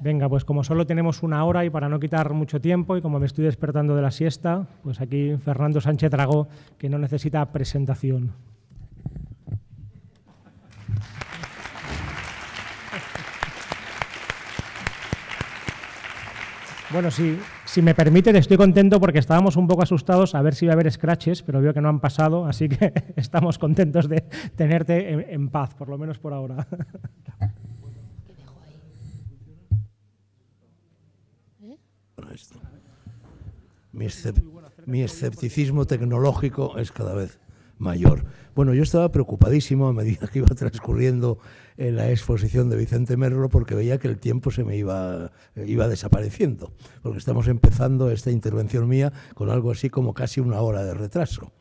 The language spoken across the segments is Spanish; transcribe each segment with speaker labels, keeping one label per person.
Speaker 1: Venga, pues como solo tenemos una hora y para no quitar mucho tiempo y como me estoy despertando de la siesta, pues aquí Fernando Sánchez Dragó, que no necesita presentación. Bueno, sí, si me permite, estoy contento porque estábamos un poco asustados a ver si iba a haber scratches, pero veo que no han pasado, así que estamos contentos de tenerte en, en paz, por lo menos por ahora. Mi, escepticismo tecnológico es cada vez mayor. Bueno, yo estaba preocupadísimo a medida que iba transcurriendo la exposición de Vicente Merlo porque veía que el tiempo se me iba, iba desapareciendo, porque estamos empezando esta intervención mía con algo así como casi una hora de retraso.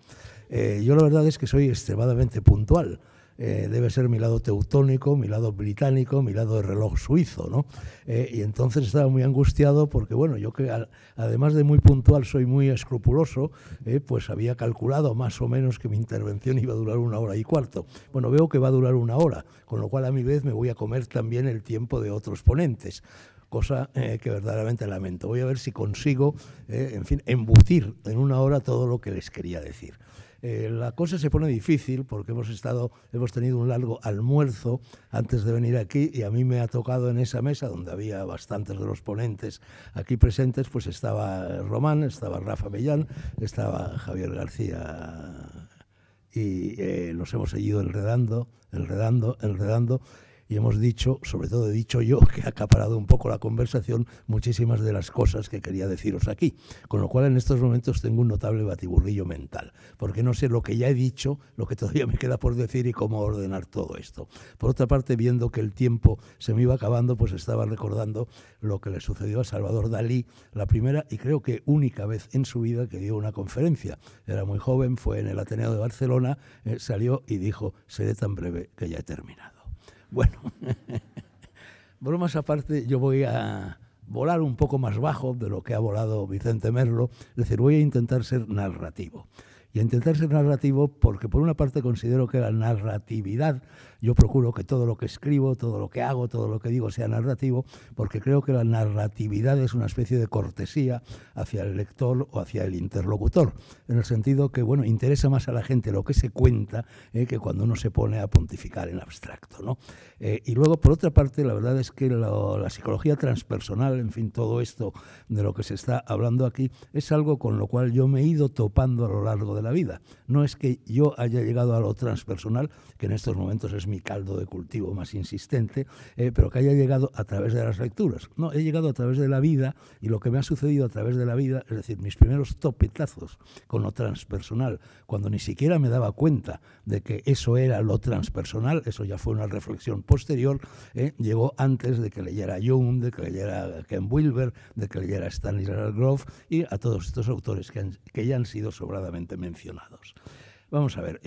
Speaker 1: Eh, yo la verdad es que soy extremadamente puntual. Eh, debe ser mi lado teutónico, mi lado británico, mi lado de reloj suizo, ¿no? Eh, y entonces estaba muy angustiado porque, bueno, yo que además de muy puntual soy muy escrupuloso, eh, pues había calculado más o menos que mi intervención iba a durar una hora y cuarto. Bueno, veo que va a durar una hora, con lo cual a mi vez me voy a comer también el tiempo de otros ponentes cosa que verdaderamente lamento. Voy a ver si consigo, en fin, embutir en una hora todo lo que les quería decir. Eh, la cosa se pone difícil porque hemos estado, hemos tenido un largo almuerzo antes de venir aquí y a mí me ha tocado en esa mesa donde había bastantes de los ponentes aquí presentes, pues estaba Román, estaba Rafa Mellán, estaba Javier García y eh, nos hemos seguido enredando, enredando, enredando y hemos dicho, sobre todo he dicho yo, que ha acaparado un poco la conversación muchísimas de las cosas que quería deciros aquí. Con lo cual en estos momentos tengo un notable batiburrillo mental, porque no sé lo que ya he dicho, lo que todavía me queda por decir y cómo ordenar todo esto. Por otra parte, viendo que el tiempo se me iba acabando, pues estaba recordando lo que le sucedió a Salvador Dalí, la primera y creo que única vez en su vida que dio una conferencia. Era muy joven, fue en el Ateneo de Barcelona, eh, salió y dijo, seré tan breve que ya he terminado. Bueno, bromas aparte, yo voy a volar un poco más bajo de lo que ha volado Vicente Merlo, es decir, voy a intentar ser narrativo. Y a intentar ser narrativo porque por una parte considero que la narratividad yo procuro que todo lo que escribo, todo lo que hago, todo lo que digo sea narrativo, porque creo que la narratividad es una especie de cortesía hacia el lector o hacia el interlocutor, en el sentido que, bueno, interesa más a la gente lo que se cuenta eh, que cuando uno se pone a pontificar en abstracto, ¿no? Eh, y luego, por otra parte, la verdad es que la psicología transpersonal, en fin, todo esto de lo que se está hablando aquí, es algo con lo cual yo me he ido topando a lo largo de la vida. No es que yo haya llegado a lo transpersonal, que en estos momentos es mi caldo de cultivo más insistente, eh, pero que haya llegado a través de las lecturas. No, he llegado a través de la vida y lo que me ha sucedido a través de la vida, es decir, mis primeros topetazos con lo transpersonal, cuando ni siquiera me daba cuenta de que eso era lo transpersonal, eso ya fue una reflexión posterior, ¿eh? llegó antes de que leyera Jung, de que leyera Ken Wilber, de que leyera Stanislaw Grove y a todos estos autores que ya han sido sobradamente mencionados. Vamos a ver,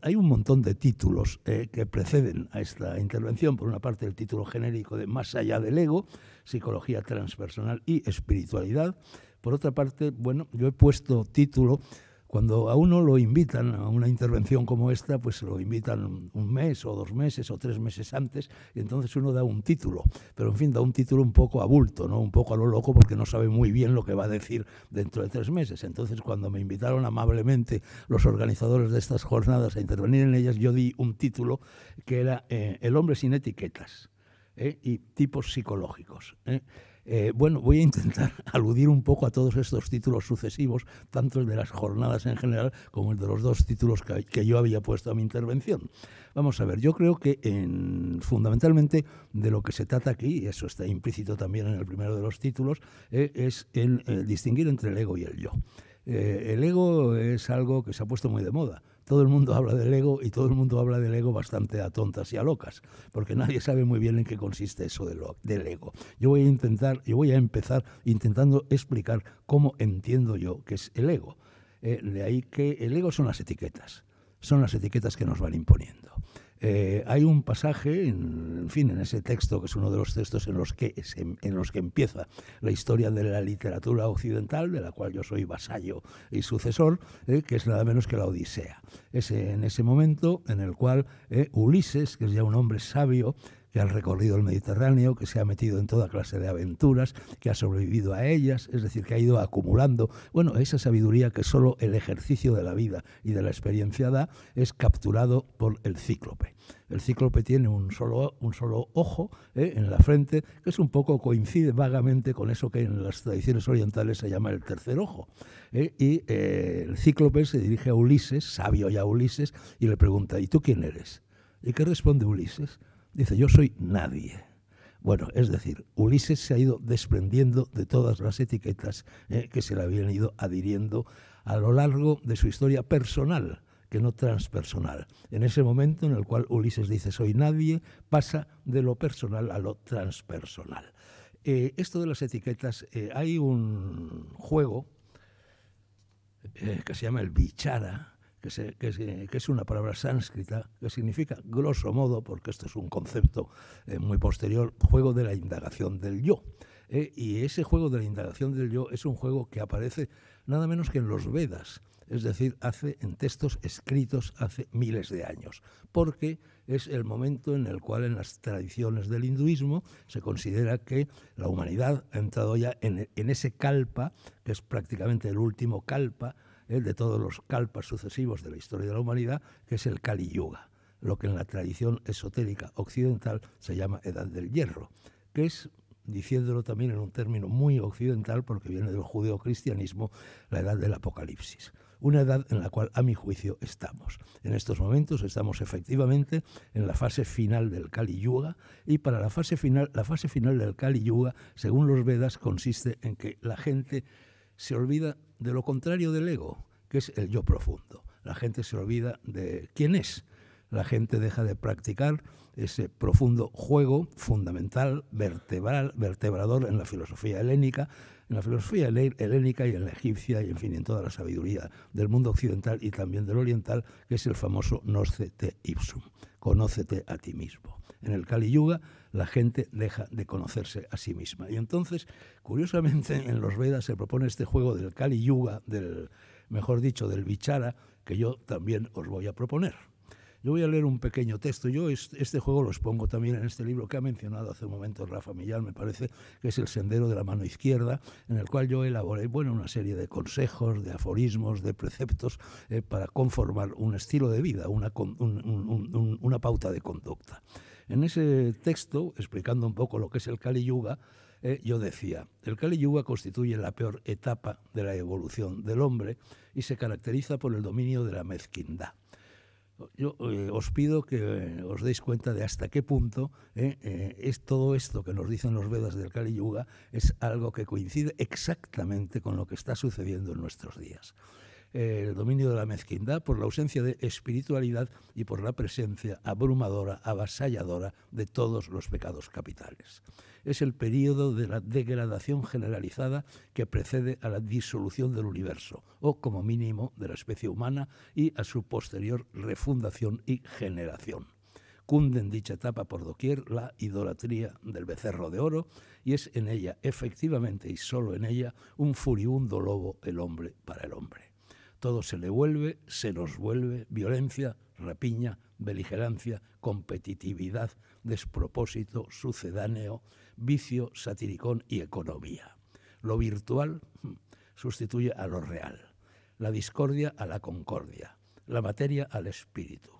Speaker 1: hay un montón de títulos eh, que preceden a esta intervención. Por una parte, el título genérico de Más allá del ego, psicología transpersonal y espiritualidad. Por otra parte, bueno, yo he puesto título cuando a uno lo invitan a una intervención como esta, pues lo invitan un mes o dos meses o tres meses antes y entonces uno da un título, pero en fin, da un título un poco abulto, ¿no? un poco a lo loco porque no sabe muy bien lo que va a decir dentro de tres meses. Entonces cuando me invitaron amablemente los organizadores de estas jornadas a intervenir en ellas, yo di un título que era eh, El hombre sin etiquetas ¿eh? y tipos psicológicos. ¿eh? Eh, bueno, voy a intentar aludir un poco a todos estos títulos sucesivos, tanto el de las jornadas en general como el de los dos títulos que, yo había puesto a mi intervención. Vamos a ver, yo creo que fundamentalmente de lo que se trata aquí, y eso está implícito también en el primero de los títulos, eh, es el, eh, distinguir entre el ego y el yo. el ego es algo que se ha puesto muy de moda todo el mundo habla del ego y todo el mundo habla del ego bastante a tontas y a locas, porque nadie sabe muy bien en qué consiste eso del ego. Yo voy a intentar, yo voy a empezar intentando explicar cómo entiendo yo que es el ego. Eh, de ahí que el ego son las etiquetas, son las etiquetas que nos van imponiendo. Eh, hay un pasaje, en, fin, en ese texto, que es uno de los textos en los, que, en los que empieza la historia de la literatura occidental, de la cual yo soy vasallo y sucesor, eh, que es nada menos que la Odisea. Es en ese momento en el cual eh, Ulises, que es ya un hombre sabio, que ha recorrido el Mediterráneo, que se ha metido en toda clase de aventuras, que ha sobrevivido a ellas, es decir, que ha ido acumulando, bueno, esa sabiduría que solo el ejercicio de la vida y de la experiencia da, es capturado por el cíclope. El cíclope tiene un solo, un solo ojo eh, en la frente, que es un poco coincide vagamente con eso que en las tradiciones orientales se llama el tercer ojo. Eh, y eh, el cíclope se dirige a Ulises, sabio ya Ulises, y le pregunta, ¿y tú quién eres? ¿Y qué responde Ulises? Dice, yo soy nadie. Bueno, es decir, Ulises se ha ido desprendiendo de todas las etiquetas ¿eh? que se le habían ido adhiriendo a lo largo de su historia personal, que no transpersonal. En ese momento en el cual Ulises dice soy nadie, pasa de lo personal a lo transpersonal. Eh, esto de las etiquetas, eh, hay un juego que se llama el bichara, que, es una palabra sánscrita que significa, grosso modo, porque esto es un concepto eh, muy posterior, juego de la indagación del yo. Eh, y ese juego de la indagación del yo es un juego que aparece nada menos que en los Vedas, es decir, hace en textos escritos hace miles de años, porque es el momento en el cual en las tradiciones del hinduismo se considera que la humanidad ha entrado ya en ese kalpa, que es prácticamente el último kalpa, ¿eh? de todos los kalpas sucesivos de la historia de la humanidad, que es el Kali Yuga, lo que en la tradición esotérica occidental se llama Edad del Hierro, que es, diciéndolo también en un término muy occidental, porque viene del judeocristianismo, la Edad del Apocalipsis una edad en la cual, a mi juicio, estamos. En estos momentos estamos efectivamente en la fase final del Kali Yuga y para la fase final, la fase final del Kali Yuga, según los Vedas, consiste en que la gente se olvida de lo contrario del ego, que es el yo profundo. La gente se olvida de quién es. La gente deja de practicar ese profundo juego fundamental, vertebral, vertebrador en la filosofía helénica, en la filosofía helénica y en la egipcia y en fin, en toda la sabiduría del mundo occidental y también del oriental, que es el famoso Nosce te ipsum, conócete a ti mismo. En el Kali Yuga la gente deja de conocerse a sí misma. Y entonces, curiosamente, en los Vedas se propone este juego del Kali Yuga, del, mejor dicho, del Vichara, que yo también os voy a proponer. Yo voy a leer un pequeño texto. Yo este juego los pongo también en este libro que ha mencionado hace un momento Rafa Millán, me parece, que es El Sendero de la Mano Izquierda, en el cual yo elaboré bueno, una serie de consejos, de aforismos, de preceptos eh, para conformar un estilo de vida, una pauta de conducta. En ese texto, explicando un poco lo que es el Kali Yuga, eh, yo decía, el Kali Yuga constituye la peor etapa de la evolución del hombre y se caracteriza por el dominio de la mezquindad. Yo eh, os pido que eh, os deis cuenta de hasta qué punto es todo esto que nos dicen los Vedas del Kali Yuga es algo que coincide exactamente con lo que está sucediendo en nuestros días el dominio de la mezquindad, por la ausencia de espiritualidad y por la presencia abrumadora, avasalladora de todos los pecados capitales. Es el período de la degradación generalizada que precede a la disolución del universo, o como mínimo de la especie humana, y a su posterior refundación y generación. Cunde en dicha etapa por doquier la idolatría del becerro de oro y es en ella, efectivamente y solo en ella, un furibundo lobo el hombre para el hombre todo se le vuelve, se nos vuelve violencia, rapiña, beligerancia, competitividad, despropósito, sucedáneo, vicio, satiricón y economía. Lo virtual hmm, sustituye a lo real, la discordia a la concordia, la materia al espíritu.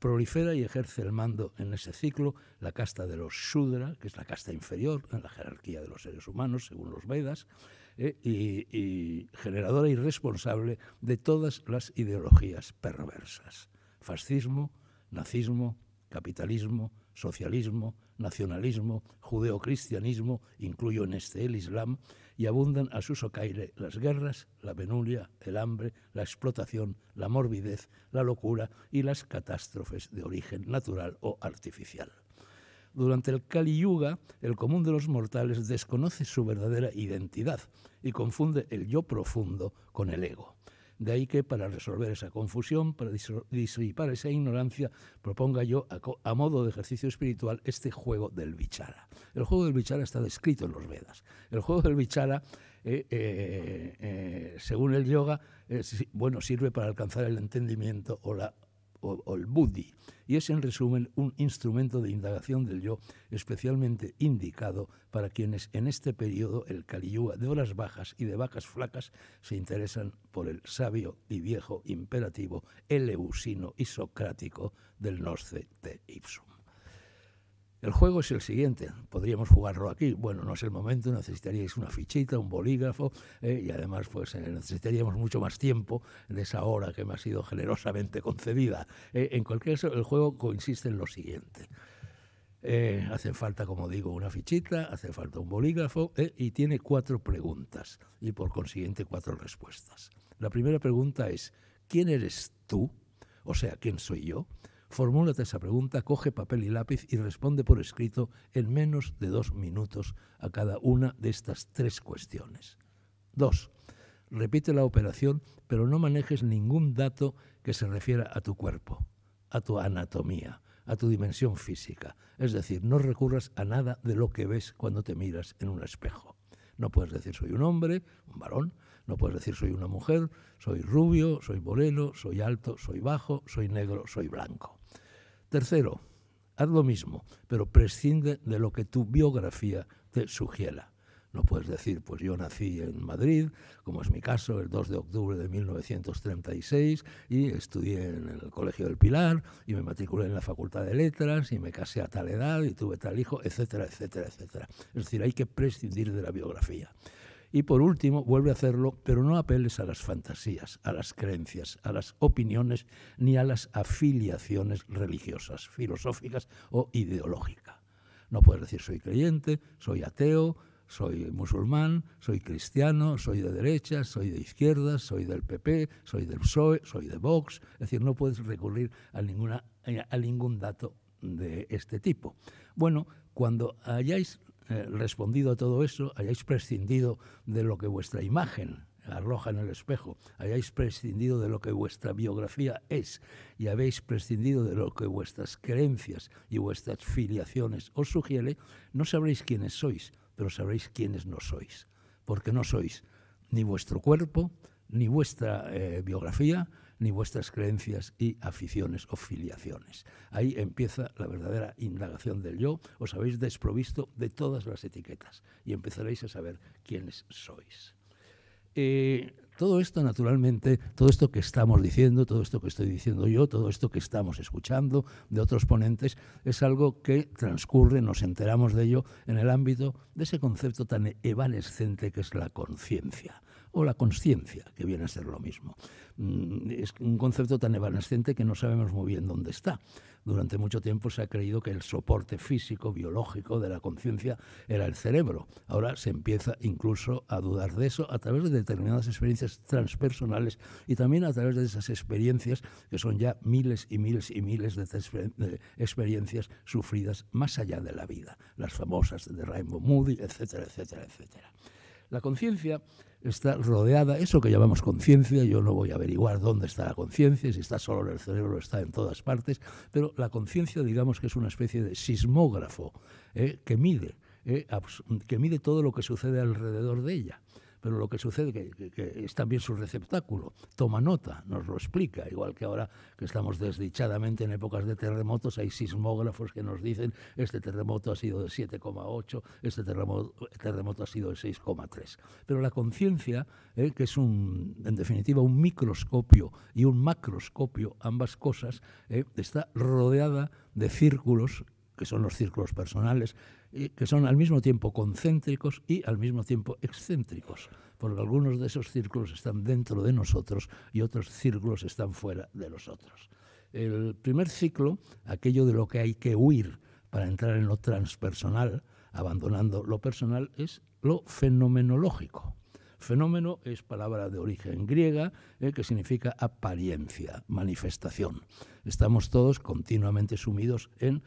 Speaker 1: Prolifera y ejerce el mando en ese ciclo la casta de los Shudra, que es la casta inferior en la jerarquía de los seres humanos, según los Vedas, ¿eh? y, generadora y responsable de todas las ideologías perversas. Fascismo, nazismo, capitalismo, socialismo, nacionalismo, judeocristianismo, incluyo en este el Islam, y abundan a su socaire las guerras, la penuria, el hambre, la explotación, la morbidez, la locura y las catástrofes de origen natural o artificial. Durante el Kali Yuga, el común de los mortales desconoce su verdadera identidad y confunde el yo profundo con el ego. De ahí que para resolver esa confusión, para disipar esa ignorancia, proponga yo a, modo de ejercicio espiritual este juego del vichara. El juego del vichara está descrito en los Vedas. El juego del vichara, eh, eh, eh, según el yoga, bueno, sirve para alcanzar el entendimiento o la o, el buddhi, y es en resumen un instrumento de indagación del yo especialmente indicado para quienes en este periodo el caliyúa de horas bajas y de vacas flacas se interesan por el sabio y viejo imperativo eleusino y socrático del norte de ipsum. El juego es el siguiente, podríamos jugarlo aquí. Bueno, no es el momento, necesitaríais una fichita, un bolígrafo eh, y además pues eh, necesitaríamos mucho más tiempo de esa hora que me ha sido generosamente concedida. Eh, en cualquier caso, el juego consiste en lo siguiente. hace falta, como digo, una fichita, hace falta un bolígrafo y tiene cuatro preguntas y por consiguiente cuatro respuestas. La primera pregunta es, ¿quién eres tú? O sea, ¿quién soy yo? Formúlate esa pregunta, coge papel y lápiz y responde por escrito en menos de dos minutos a cada una de estas tres cuestiones. Dos, Repite la operación, pero no manejes ningún dato que se refiera a tu cuerpo, a tu anatomía, a tu dimensión física. Es decir, no recurras a nada de lo que ves cuando te miras en un espejo. No puedes decir soy un hombre, un varón, no puedes decir soy una mujer, soy rubio, soy moreno, soy alto, soy bajo, soy negro, soy blanco. Tercero, haz lo mismo, pero prescinde de lo que tu biografía te sugiera. No puedes decir, pues yo nací en Madrid, como es mi caso, el 2 de octubre de 1936, y estudié en el Colegio del Pilar, y me matriculé en la Facultad de Letras, y me casé a tal edad, y tuve tal hijo, etcétera, etcétera, etcétera. Es decir, hay que prescindir de la biografía. Y por último, vuelve a hacerlo, pero no apeles a las fantasías, a las creencias, a las opiniones, ni a las afiliaciones religiosas, filosóficas o ideológicas. No puedes decir soy creyente, soy ateo, soy musulmán, soy cristiano, soy de derecha, soy de izquierda, soy del PP, soy del PSOE, soy de Vox. Es decir, no puedes recurrir a, ninguna, eh, a ningún dato de este tipo. Bueno, cuando hayáis eh, respondido a todo eso, hayáis prescindido de lo que vuestra imagen arroja en el espejo, hayáis prescindido de lo que vuestra biografía es y habéis prescindido de lo que vuestras creencias y vuestras filiaciones os sugiere, no sabréis quiénes sois, pero sabréis quiénes no sois, porque no sois ni vuestro cuerpo, ni vuestra eh, biografía, ni vuestras creencias y aficiones o filiaciones. Ahí empieza la verdadera indagación del yo, os habéis desprovisto de todas las etiquetas y empezaréis a saber quiénes sois. Eh, todo esto, naturalmente, todo esto que estamos diciendo, todo esto que estoy diciendo yo, todo esto que estamos escuchando de otros ponentes, es algo que transcurre, nos enteramos de ello en el ámbito de ese concepto tan evanescente que es la conciencia o la conciencia, que viene a ser lo mismo. Mm, es un concepto tan evanescente que no sabemos muy bien dónde está. Durante mucho tiempo se ha creído que el soporte físico, biológico de la conciencia era el cerebro. Ahora se empieza incluso a dudar de eso a través de determinadas experiencias transpersonales y también a través de esas experiencias que son ya miles y miles y miles de experiencias sufridas más allá de la vida, las famosas de Rainbow Moody, etcétera, etcétera, etcétera. La conciencia está rodeada, eso que llamamos conciencia, yo no voy a averiguar dónde está la conciencia, si está solo en el cerebro, está en todas partes, pero la conciencia digamos que es una especie de sismógrafo eh, que mide, eh, que mide todo lo que sucede alrededor de ella pero lo que sucede que, que, es también su receptáculo, toma nota, nos lo explica, igual que ahora que estamos desdichadamente en épocas de terremotos, hay sismógrafos que nos dicen este terremoto ha sido de 7,8, este terremoto, terremoto ha sido de 6,3. Pero la conciencia, eh, que es un, en definitiva un microscopio y un macroscopio, ambas cosas, eh, está rodeada de círculos que son los círculos personales, que son al mismo tiempo concéntricos y al mismo tiempo excéntricos, porque algunos de esos círculos están dentro de nosotros y otros círculos están fuera de nosotros. El primer ciclo, aquello de lo que hay que huir para entrar en lo transpersonal, abandonando lo personal, es lo fenomenológico. Fenómeno es palabra de origen griega eh, que significa apariencia, manifestación. Estamos todos continuamente sumidos en,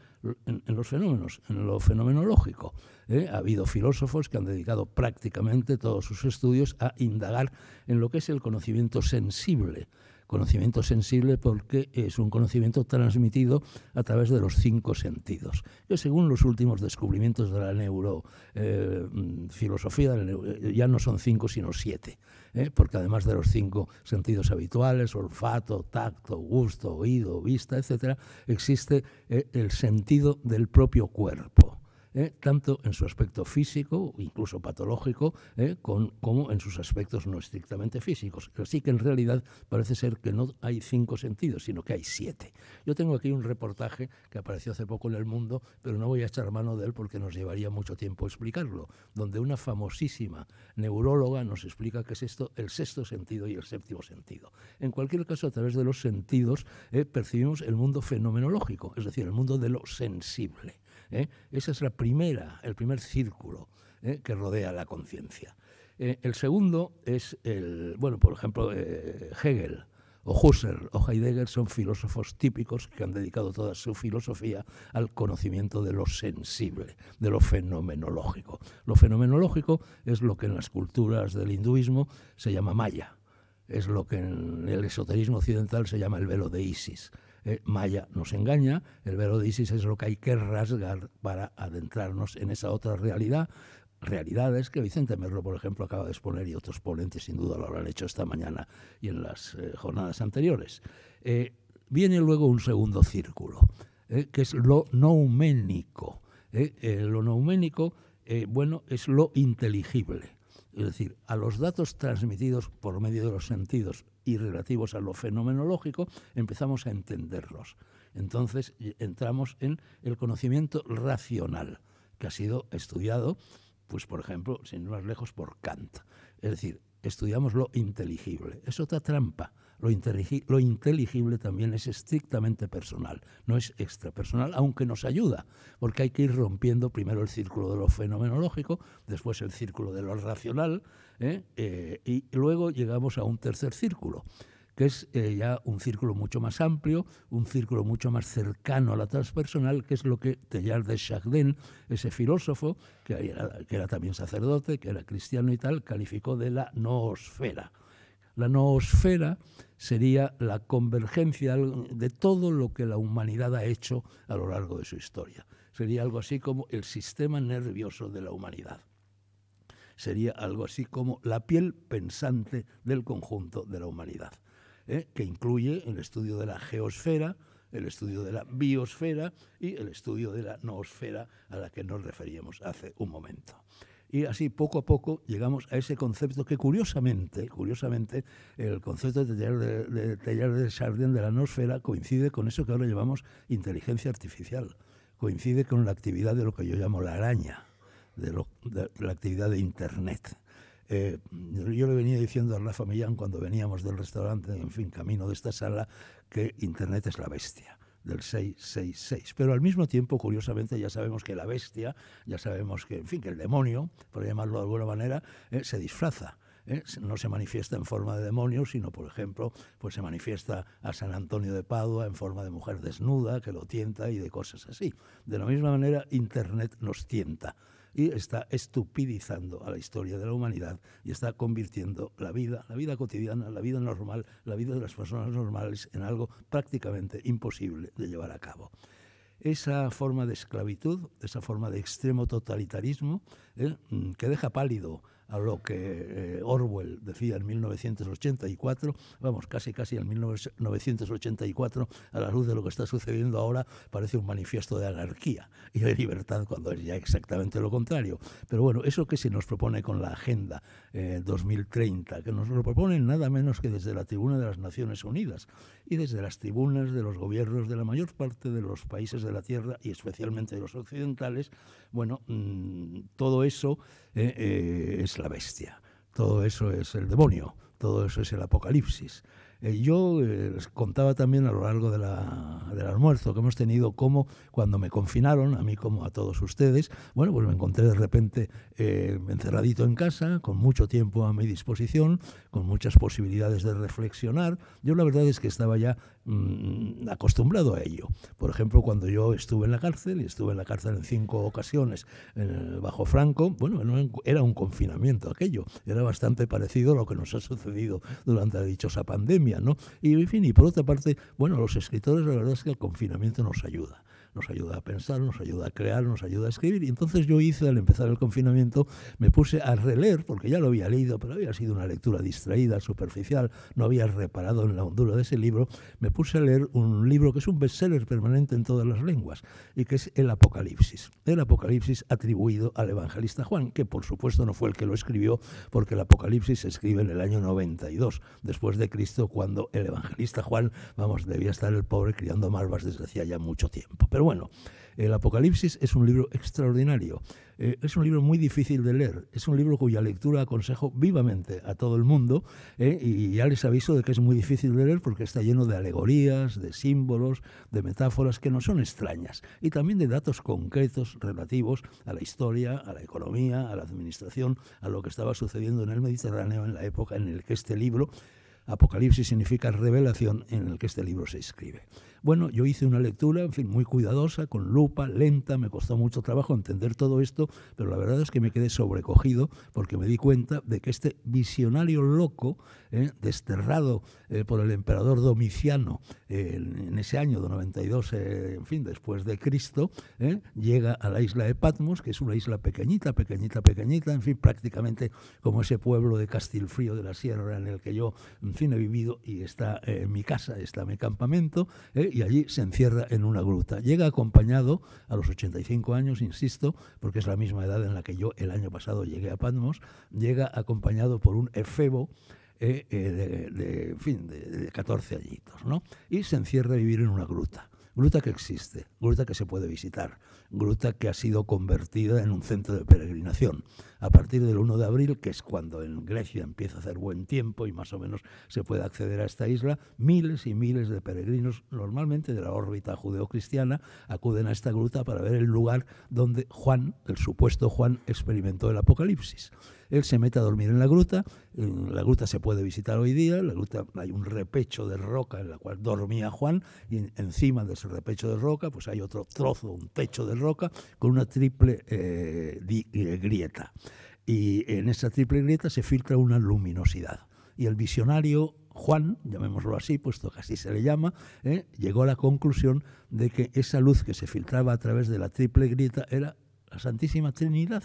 Speaker 1: los fenómenos, en lo fenomenológico. Eh. Ha habido filósofos que han dedicado prácticamente todos sus estudios a indagar en lo que es el conocimiento sensible Conocimiento sensible porque es un conocimiento transmitido a través de los cinco sentidos, que según los últimos descubrimientos de la neurofilosofía, eh, eh, ya no son cinco sino siete, ¿eh? porque además de los cinco sentidos habituales, olfato, tacto, gusto, oído, vista, etc., existe el sentido del propio cuerpo. ¿eh? tanto en su aspecto físico, incluso patológico, ¿eh? como en sus aspectos no estrictamente físicos. Así que en realidad parece ser que no hay cinco sentidos, sino que hay siete. Yo tengo aquí un reportaje que apareció hace poco en El Mundo, pero no voy a echar mano de él porque nos llevaría mucho tiempo explicarlo, donde una famosísima neuróloga nos explica qué es esto, el sexto sentido y el séptimo sentido. En cualquier caso, a través de los sentidos ¿eh? percibimos el mundo fenomenológico, es decir, el mundo de lo sensible. ¿eh? Ese es la primera, el primer círculo ¿eh? que rodea la conciencia. Eh, el segundo es, el, bueno, por ejemplo, Hegel o Husserl o Heidegger son filósofos típicos que han dedicado toda su filosofía al conocimiento de lo sensible, de lo fenomenológico. Lo fenomenológico es lo que en las culturas del hinduismo se llama maya, es lo que en el esoterismo occidental se llama el velo de Isis, eh, Maya nos engaña, el velo es lo que hay que rasgar para adentrarnos en esa otra realidad, realidades que Vicente Merlo, por ejemplo, acaba de exponer y otros ponentes sin duda lo habrán hecho esta mañana y en las eh, jornadas anteriores. Eh, viene luego un segundo círculo, que es lo nouménico. lo nouménico, bueno, es lo inteligible. Es decir, a los datos transmitidos por medio de los sentidos y relativos a lo fenomenológico, empezamos a entenderlos. Entonces entramos en el conocimiento racional, que ha sido estudiado, pues por ejemplo, sin ir más lejos, por Kant. Es decir, estudiamos lo inteligible. Es otra trampa lo, inteligible también es estrictamente personal, no es extrapersonal, aunque nos ayuda, porque hay que ir rompiendo primero el círculo de lo fenomenológico, después el círculo de lo racional, ¿eh? Eh, y luego llegamos a un tercer círculo que es eh, ya un círculo mucho más amplio, un círculo mucho más cercano a la transpersonal, que es lo que Teilhard de Chardin, ese filósofo, que era, que era, también sacerdote, que era cristiano y tal, calificó de la noosfera. La noosfera sería la convergencia de todo lo que la humanidad ha hecho a lo largo de su historia. Sería algo así como el sistema nervioso de la humanidad. Sería algo así como la piel pensante del conjunto de la humanidad, ¿eh? que incluye el estudio de la geosfera, el estudio de la biosfera y el estudio de la noosfera a la que nos referíamos hace un momento y así poco a poco llegamos a ese concepto que curiosamente, curiosamente, el concepto de taller de, taller de de la atmósfera coincide con eso que ahora llamamos inteligencia artificial, coincide con la actividad de lo que yo llamo la araña, de, la actividad de Internet. Eh, yo le venía diciendo a Rafa Millán cuando veníamos del restaurante, en fin, camino de esta sala, que Internet es la bestia del 666. Pero al mismo tiempo, curiosamente, ya sabemos que la bestia, ya sabemos que, en fin, que el demonio, por llamarlo de alguna manera, eh, se disfraza. Eh, no se manifiesta en forma de demonio, sino, por ejemplo, pues se manifiesta a San Antonio de Padua en forma de mujer desnuda que lo tienta y de cosas así. De la misma manera, Internet nos tienta y está estupidizando a la historia de la humanidad y está convirtiendo la vida, la vida cotidiana, la vida normal, la vida de las personas normales en algo prácticamente imposible de llevar a cabo esa forma de esclavitud, esa forma de extremo totalitarismo, ¿eh? mm, que deja pálido a lo que eh, Orwell decía en 1984, vamos, casi casi en 1984, a la luz de lo que está sucediendo ahora, parece un manifiesto de anarquía y de libertad cuando es ya exactamente lo contrario. Pero bueno, eso que se nos propone con la Agenda 2030, eh, que nos lo proponen nada menos que desde la tribuna de las Naciones Unidas y desde las tribunas de los gobiernos de la mayor parte de los países de la Tierra y especialmente de los occidentales, bueno, mm, todo eso eh, eh, es la bestia, todo eso es el demonio, todo eso es el apocalipsis. Eh, yo eh, les contaba también a lo largo de la, del almuerzo que hemos tenido cómo cuando me confinaron, a mí como a todos ustedes, bueno, pues me encontré de repente eh, encerradito en casa, con mucho tiempo a mi disposición, con muchas posibilidades de reflexionar. Yo la verdad es que estaba ya mm, acostumbrado a ello. Por ejemplo, cuando yo estuve en la cárcel, y estuve en la cárcel en cinco ocasiones Bajo Franco, bueno, era un confinamiento aquello, era bastante parecido a lo que nos ha sucedido durante la dichosa pandemia y, y por otra parte, bueno, los escritores la verdad es que el confinamiento nos ayuda nos ayuda a pensar, nos ayuda a crear, nos ayuda a escribir. Y entonces yo hice, al empezar el confinamiento, me puse a releer, porque ya lo había leído, pero había sido una lectura distraída, superficial, no había reparado en la hondura de ese libro, me puse a leer un libro que es un bestseller permanente en todas las lenguas, y que es El Apocalipsis. El Apocalipsis atribuido al evangelista Juan, que por supuesto no fue el que lo escribió, porque el Apocalipsis se escribe en el año 92, después de Cristo, cuando el evangelista Juan, vamos, debía estar el pobre criando malvas desde hacía ya mucho tiempo. Pero bueno, el Apocalipsis es un libro extraordinario. Eh, es un libro muy difícil de leer. Es un libro cuya lectura aconsejo vivamente a todo el mundo. Eh, y ya les aviso de que es muy difícil de leer porque está lleno de alegorías, de símbolos, de metáforas que no son extrañas. Y también de datos concretos relativos a la historia, a la economía, a la administración, a lo que estaba sucediendo en el Mediterráneo en la época en el que este libro Apocalipsis significa revelación en el que este libro se escribe. Bueno, yo hice una lectura, en fin, muy cuidadosa, con lupa, lenta, me costó mucho trabajo entender todo esto, pero la verdad es que me quedé sobrecogido porque me di cuenta de que este visionario loco, ¿eh? desterrado eh, por el emperador Domiciano eh, en ese año de 92, en fin, después de Cristo, llega a la isla de Patmos, que es una isla pequeñita, pequeñita, pequeñita, en fin, prácticamente como ese pueblo de Castilfrío de la Sierra en el que yo, en fin, he vivido y está en mi casa, está mi campamento, y allí se encierra en una gruta. Llega acompañado a los 85 años, insisto, porque es la misma edad en la que yo el año pasado llegué a Patmos, llega acompañado por un efebo eh, eh, de, de, 14 añitos, ¿no? Y se encierra a vivir en una gruta. Gruta que existe, gruta que se puede visitar, gruta que ha sido convertida en un centro de peregrinación. A partir del 1 de abril, que es cuando en Grecia empieza a hacer buen tiempo y más o menos se puede acceder a esta isla, miles y miles de peregrinos, normalmente de la órbita judeocristiana, acuden a esta gruta para ver el lugar donde Juan, el supuesto Juan, experimentó el apocalipsis él se mete a dormir en la gruta, la gruta se puede visitar hoy día, la gruta hay un repecho de roca en la cual dormía Juan y encima de ese repecho de roca pues hay otro trozo, un techo de roca con una triple eh, eh, grieta. Y en esa triple grieta se filtra una luminosidad. Y el visionario Juan, llamémoslo así, puesto que así se le llama, eh, llegó a la conclusión de que esa luz que se filtraba a través de la triple grieta era la Santísima Trinidad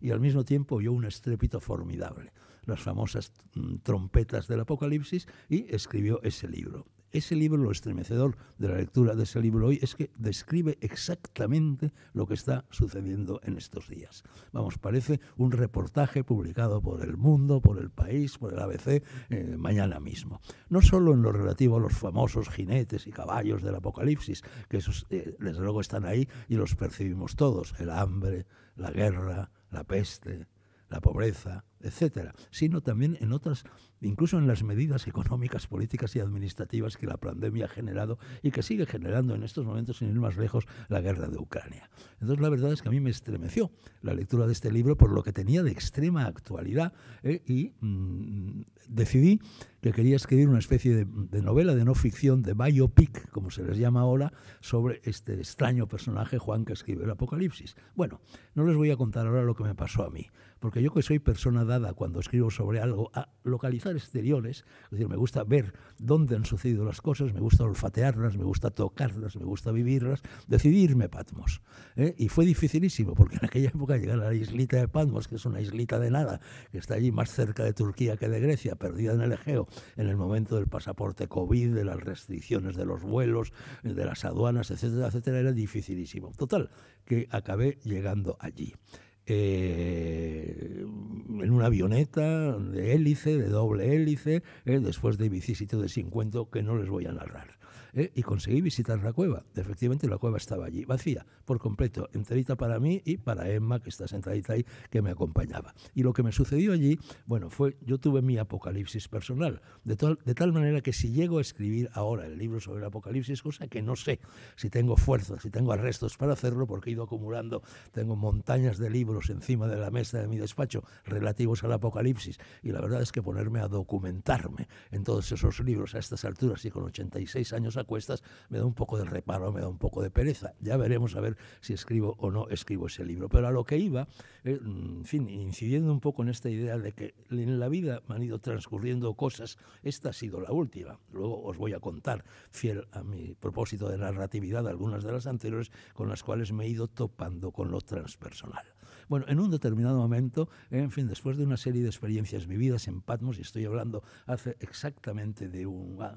Speaker 1: y al mismo tiempo oyó un estrépito formidable, las famosas mm, trompetas del Apocalipsis, y escribió ese libro. Ese libro, lo estremecedor de la lectura de ese libro hoy, es que describe exactamente lo que está sucediendo en estos días. Vamos, parece un reportaje publicado por El Mundo, por El País, por el ABC, eh, mañana mismo. No solo en lo relativo a los famosos jinetes y caballos del Apocalipsis, que esos, eh, desde luego, están ahí y los percibimos todos, el hambre, la guerra, la peste, la pobreza, etcétera, sino también en otras, incluso en las medidas económicas, políticas y administrativas que la pandemia ha generado y que sigue generando en estos momentos, sin ir más lejos, la guerra de Ucrania. Entonces, la verdad es que a mí me estremeció la lectura de este libro por lo que tenía de extrema actualidad eh, y mm, decidí que quería escribir una especie de, de, novela de no ficción, de biopic, como se les llama ahora, sobre este extraño personaje Juan que escribe el Apocalipsis. Bueno, no les voy a contar ahora lo que me pasó a mí porque yo que soy persona dada cuando escribo sobre algo a localizar exteriores, es decir, me gusta ver dónde han sucedido las cosas, me gusta olfatearlas, me gusta tocarlas, me gusta vivirlas, decidirme Patmos. ¿eh? Y fue dificilísimo, porque en aquella época llegar a la islita de Patmos, que es una islita de nada, que está allí más cerca de Turquía que de Grecia, perdida en el Egeo, en el momento del pasaporte COVID, de las restricciones de los vuelos, de las aduanas, etcétera, etcétera, era dificilísimo. Total, que acabé llegando allí. Eh, en una avioneta de hélice, de doble hélice, eh, después de bicisito de 50 que no les voy a narrar. Eh, y conseguí visitar la cueva. Efectivamente, la cueva estaba allí, vacía, por completo, enterita para mí y para Emma, que está sentadita ahí, que me acompañaba. Y lo que me sucedió allí, bueno, fue, yo tuve mi apocalipsis personal, de, de tal manera que si llego a escribir ahora el libro sobre el apocalipsis, cosa que no sé si tengo fuerza, si tengo arrestos para hacerlo, porque he ido acumulando, tengo montañas de libros encima de la mesa de mi despacho relativos al apocalipsis, y la verdad es que ponerme a documentarme en todos esos libros a estas alturas y con 86 años cuestas, me da un poco de reparo, me da un poco de pereza. Ya veremos a ver si escribo o no escribo ese libro. Pero a lo que iba, eh, mm, en fin, incidiendo un poco en esta idea de que en la vida me han ido transcurriendo cosas, esta ha sido la última. Luego os voy a contar, fiel a mi propósito de narratividad, algunas de las anteriores con las cuales me he ido topando con lo transpersonal. Bueno, en un determinado momento, en fin, después de una serie de experiencias vividas en Patmos, y estoy hablando hace exactamente de un, ah,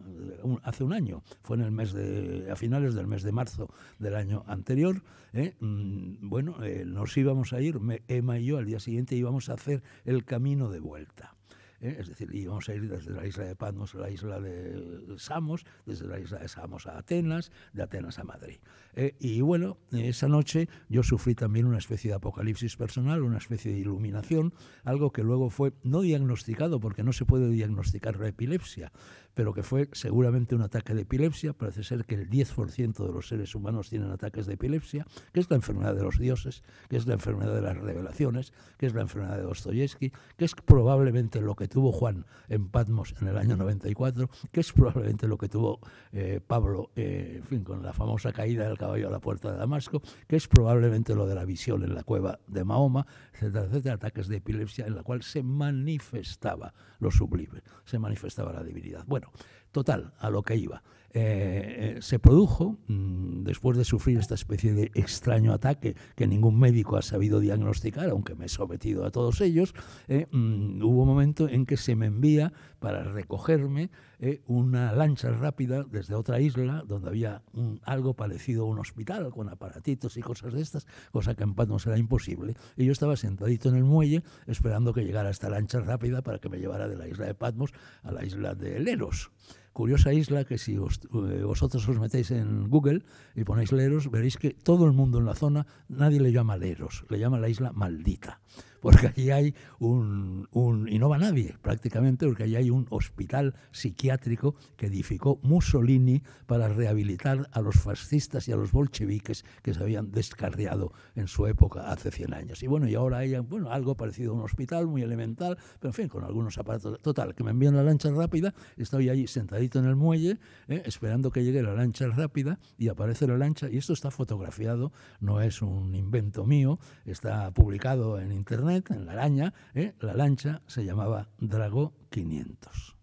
Speaker 1: hace un año, fue en el mes de, a finales del mes de marzo del año anterior, ¿eh? mm, bueno, eh, nos íbamos a ir, Emma y yo al día siguiente íbamos a hacer el camino de vuelta. ¿eh? es decir, íbamos a ir desde la isla de Patmos a la isla de Samos, desde la isla de Samos a Atenas, de Atenas a Madrid. ¿eh? y bueno, esa noche yo sufrí también una especie de apocalipsis personal, una especie de iluminación, algo que luego fue no diagnosticado, porque no se puede diagnosticar la epilepsia, pero que fue seguramente un ataque de epilepsia. Parece ser que el 10% de los seres humanos tienen ataques de epilepsia, que es la enfermedad de los dioses, que es la enfermedad de las revelaciones, que es la enfermedad de Dostoyevsky, que es probablemente lo que tuvo Juan en Patmos en el año 94, que es probablemente lo que tuvo eh, Pablo, eh, fin, con la famosa caída del caballo a la puerta de Damasco, que es probablemente lo de la visión en la cueva de Mahoma, etcétera, etcétera, ataques de epilepsia en la cual se manifestaba lo sublime. Se manifestaba la divinidad. Bueno, total, a lo que iba. Eh, se produjo mm, después de sufrir esta especie de extraño ataque que ningún médico ha sabido diagnosticar, aunque me he sometido a todos ellos, eh, mm, hubo un momento en que se me envía para recogerme eh, una lancha rápida desde otra isla donde había mm, algo parecido a un hospital con aparatitos y cosas de estas, cosa que en Patmos era imposible. Y yo estaba sentadito en el muelle esperando que llegara esta lancha rápida para que me llevara de la isla de Patmos a la isla de Leros curiosa isla que si eh, vosotros os metéis en Google y ponéis Leros, veréis que todo el mundo en la zona, nadie le llama Leros, le llama la isla maldita porque allí hay un, y no va nadie prácticamente, porque allí hay un hospital psiquiátrico que edificó Mussolini para rehabilitar a los fascistas y a los bolcheviques que se habían descarriado en su época hace 100 años. Y bueno, y ahora hay bueno, algo parecido a un hospital muy elemental, pero en fin, con algunos aparatos. Total, que me envían la lancha rápida, estoy allí sentadito en el muelle, eh, esperando que llegue la lancha rápida y aparece la lancha y esto está fotografiado, no es un invento mío, está publicado en internet en la araña, ¿eh? la lancha se llamaba Dragó 500.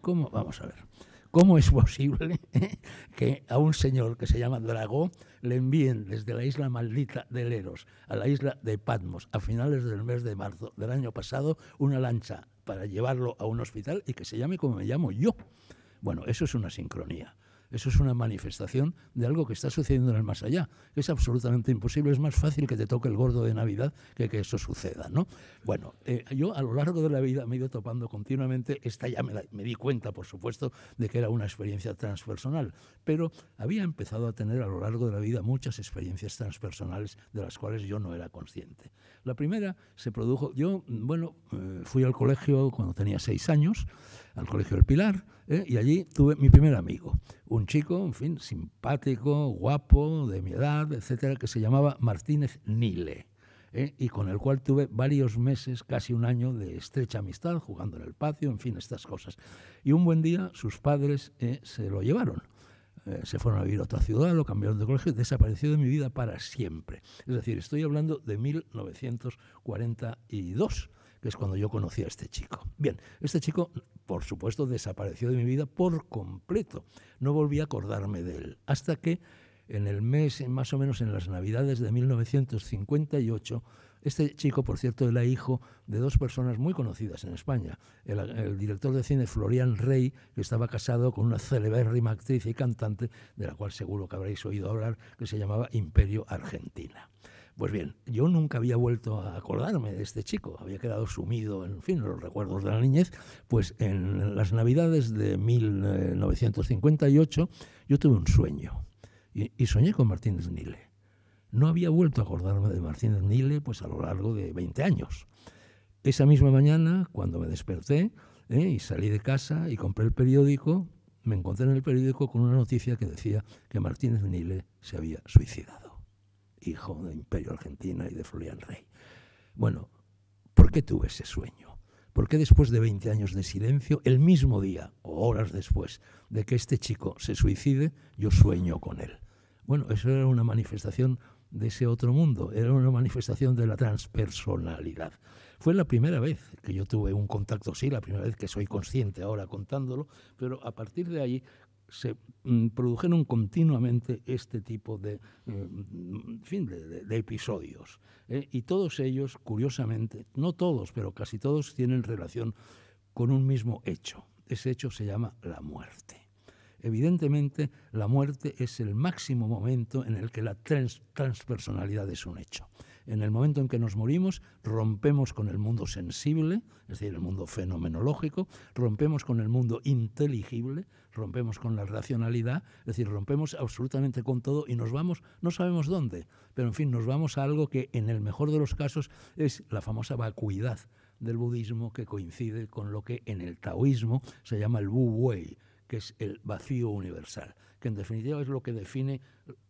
Speaker 1: ¿Cómo? Vamos a ver. ¿Cómo es posible ¿eh? que a un señor que se llama Dragó le envíen desde la isla maldita de Leros a la isla de Patmos a finales del mes de marzo del año pasado una lancha para llevarlo a un hospital y que se llame como me llamo yo? Bueno, eso es una sincronía. Eso es una manifestación de algo que está sucediendo en el más allá. Es absolutamente imposible, es más fácil que te toque el gordo de Navidad que que eso suceda. ¿no? Bueno, eh, yo a lo largo de la vida me he ido topando continuamente, esta ya me, di cuenta, por supuesto, de que era una experiencia transpersonal, pero había empezado a tener a lo largo de la vida muchas experiencias transpersonales de las cuales yo no era consciente. La primera se produjo, yo, bueno, eh, fui al colegio cuando tenía seis años, al Colegio del Pilar, ¿eh? y allí tuve mi primer amigo, un chico, en fin, simpático, guapo, de mi edad, etcétera, que se llamaba Martínez Nile. ¿eh? y con el cual tuve varios meses, casi un año de estrecha amistad, jugando en el patio, en fin, estas cosas. Y un buen día sus padres ¿eh? se lo llevaron se fueron a vivir a otra ciudad, lo cambiaron de colegio, desapareció de mi vida para siempre. Es decir, estoy hablando de 1942 que es cuando yo conocí a este chico. Bien, este chico, por supuesto, desapareció de mi vida por completo. No volví a acordarme de él. Hasta que en el mes, más o menos en las Navidades de 1958, este chico, por cierto, era hijo de dos personas muy conocidas en España. El, director de cine Florian Rey, que estaba casado con una celebérrima actriz y cantante, de la cual seguro que habréis oído hablar, que se llamaba Imperio Argentina. Pues bien, yo nunca había vuelto a acordarme de este chico, había quedado sumido, en fin, los recuerdos de la niñez, pues en las navidades de 1958 yo tuve un sueño y, soñé con Martínez Nile. No había vuelto a acordarme de Martínez Nile pues a lo largo de 20 años. Esa misma mañana, cuando me desperté ¿eh? y salí de casa y compré el periódico, me encontré en el periódico con una noticia que decía que Martínez Nile se había suicidado hijo del Imperio Argentina y de Florian Rey. Bueno, ¿por qué tuve ese sueño? ¿Por qué después de 20 años de silencio, el mismo día o horas después de que este chico se suicide, yo sueño con él? Bueno, eso era una manifestación de ese otro mundo, era una manifestación de la transpersonalidad. Fue la primera vez que yo tuve un contacto, sí, la primera vez que soy consciente ahora contándolo, pero a partir de ahí se mm, produjeron continuamente este tipo de, eh, episodios. ¿eh? Y todos ellos, curiosamente, no todos, pero casi todos tienen relación con un mismo hecho. Ese hecho se llama la muerte. Evidentemente, la muerte es el máximo momento en el que la transpersonalidad es un hecho en el momento en que nos morimos, rompemos con el mundo sensible, es decir, el mundo fenomenológico, rompemos con el mundo inteligible, rompemos con la racionalidad, es decir, rompemos absolutamente con todo y nos vamos, no sabemos dónde, pero en fin, nos vamos a algo que en el mejor de los casos es la famosa vacuidad del budismo que coincide con lo que en el taoísmo se llama el wu wei, que es el vacío universal que en definitiva es lo que define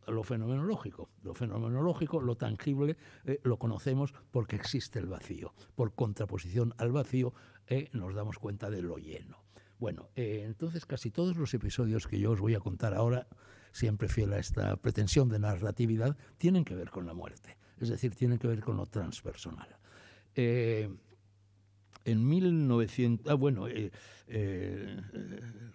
Speaker 1: lo fenomenológico. Lo fenomenológico, lo tangible, eh, lo conocemos porque existe el vacío. Por contraposición al vacío eh, nos damos cuenta de lo lleno. Bueno, eh, entonces casi todos los episodios que yo os voy a contar ahora, siempre fiel a esta pretensión de narratividad, tienen que ver con la muerte, es decir, tienen que ver con lo transpersonal en 1900. Ah, bueno, eh, eh,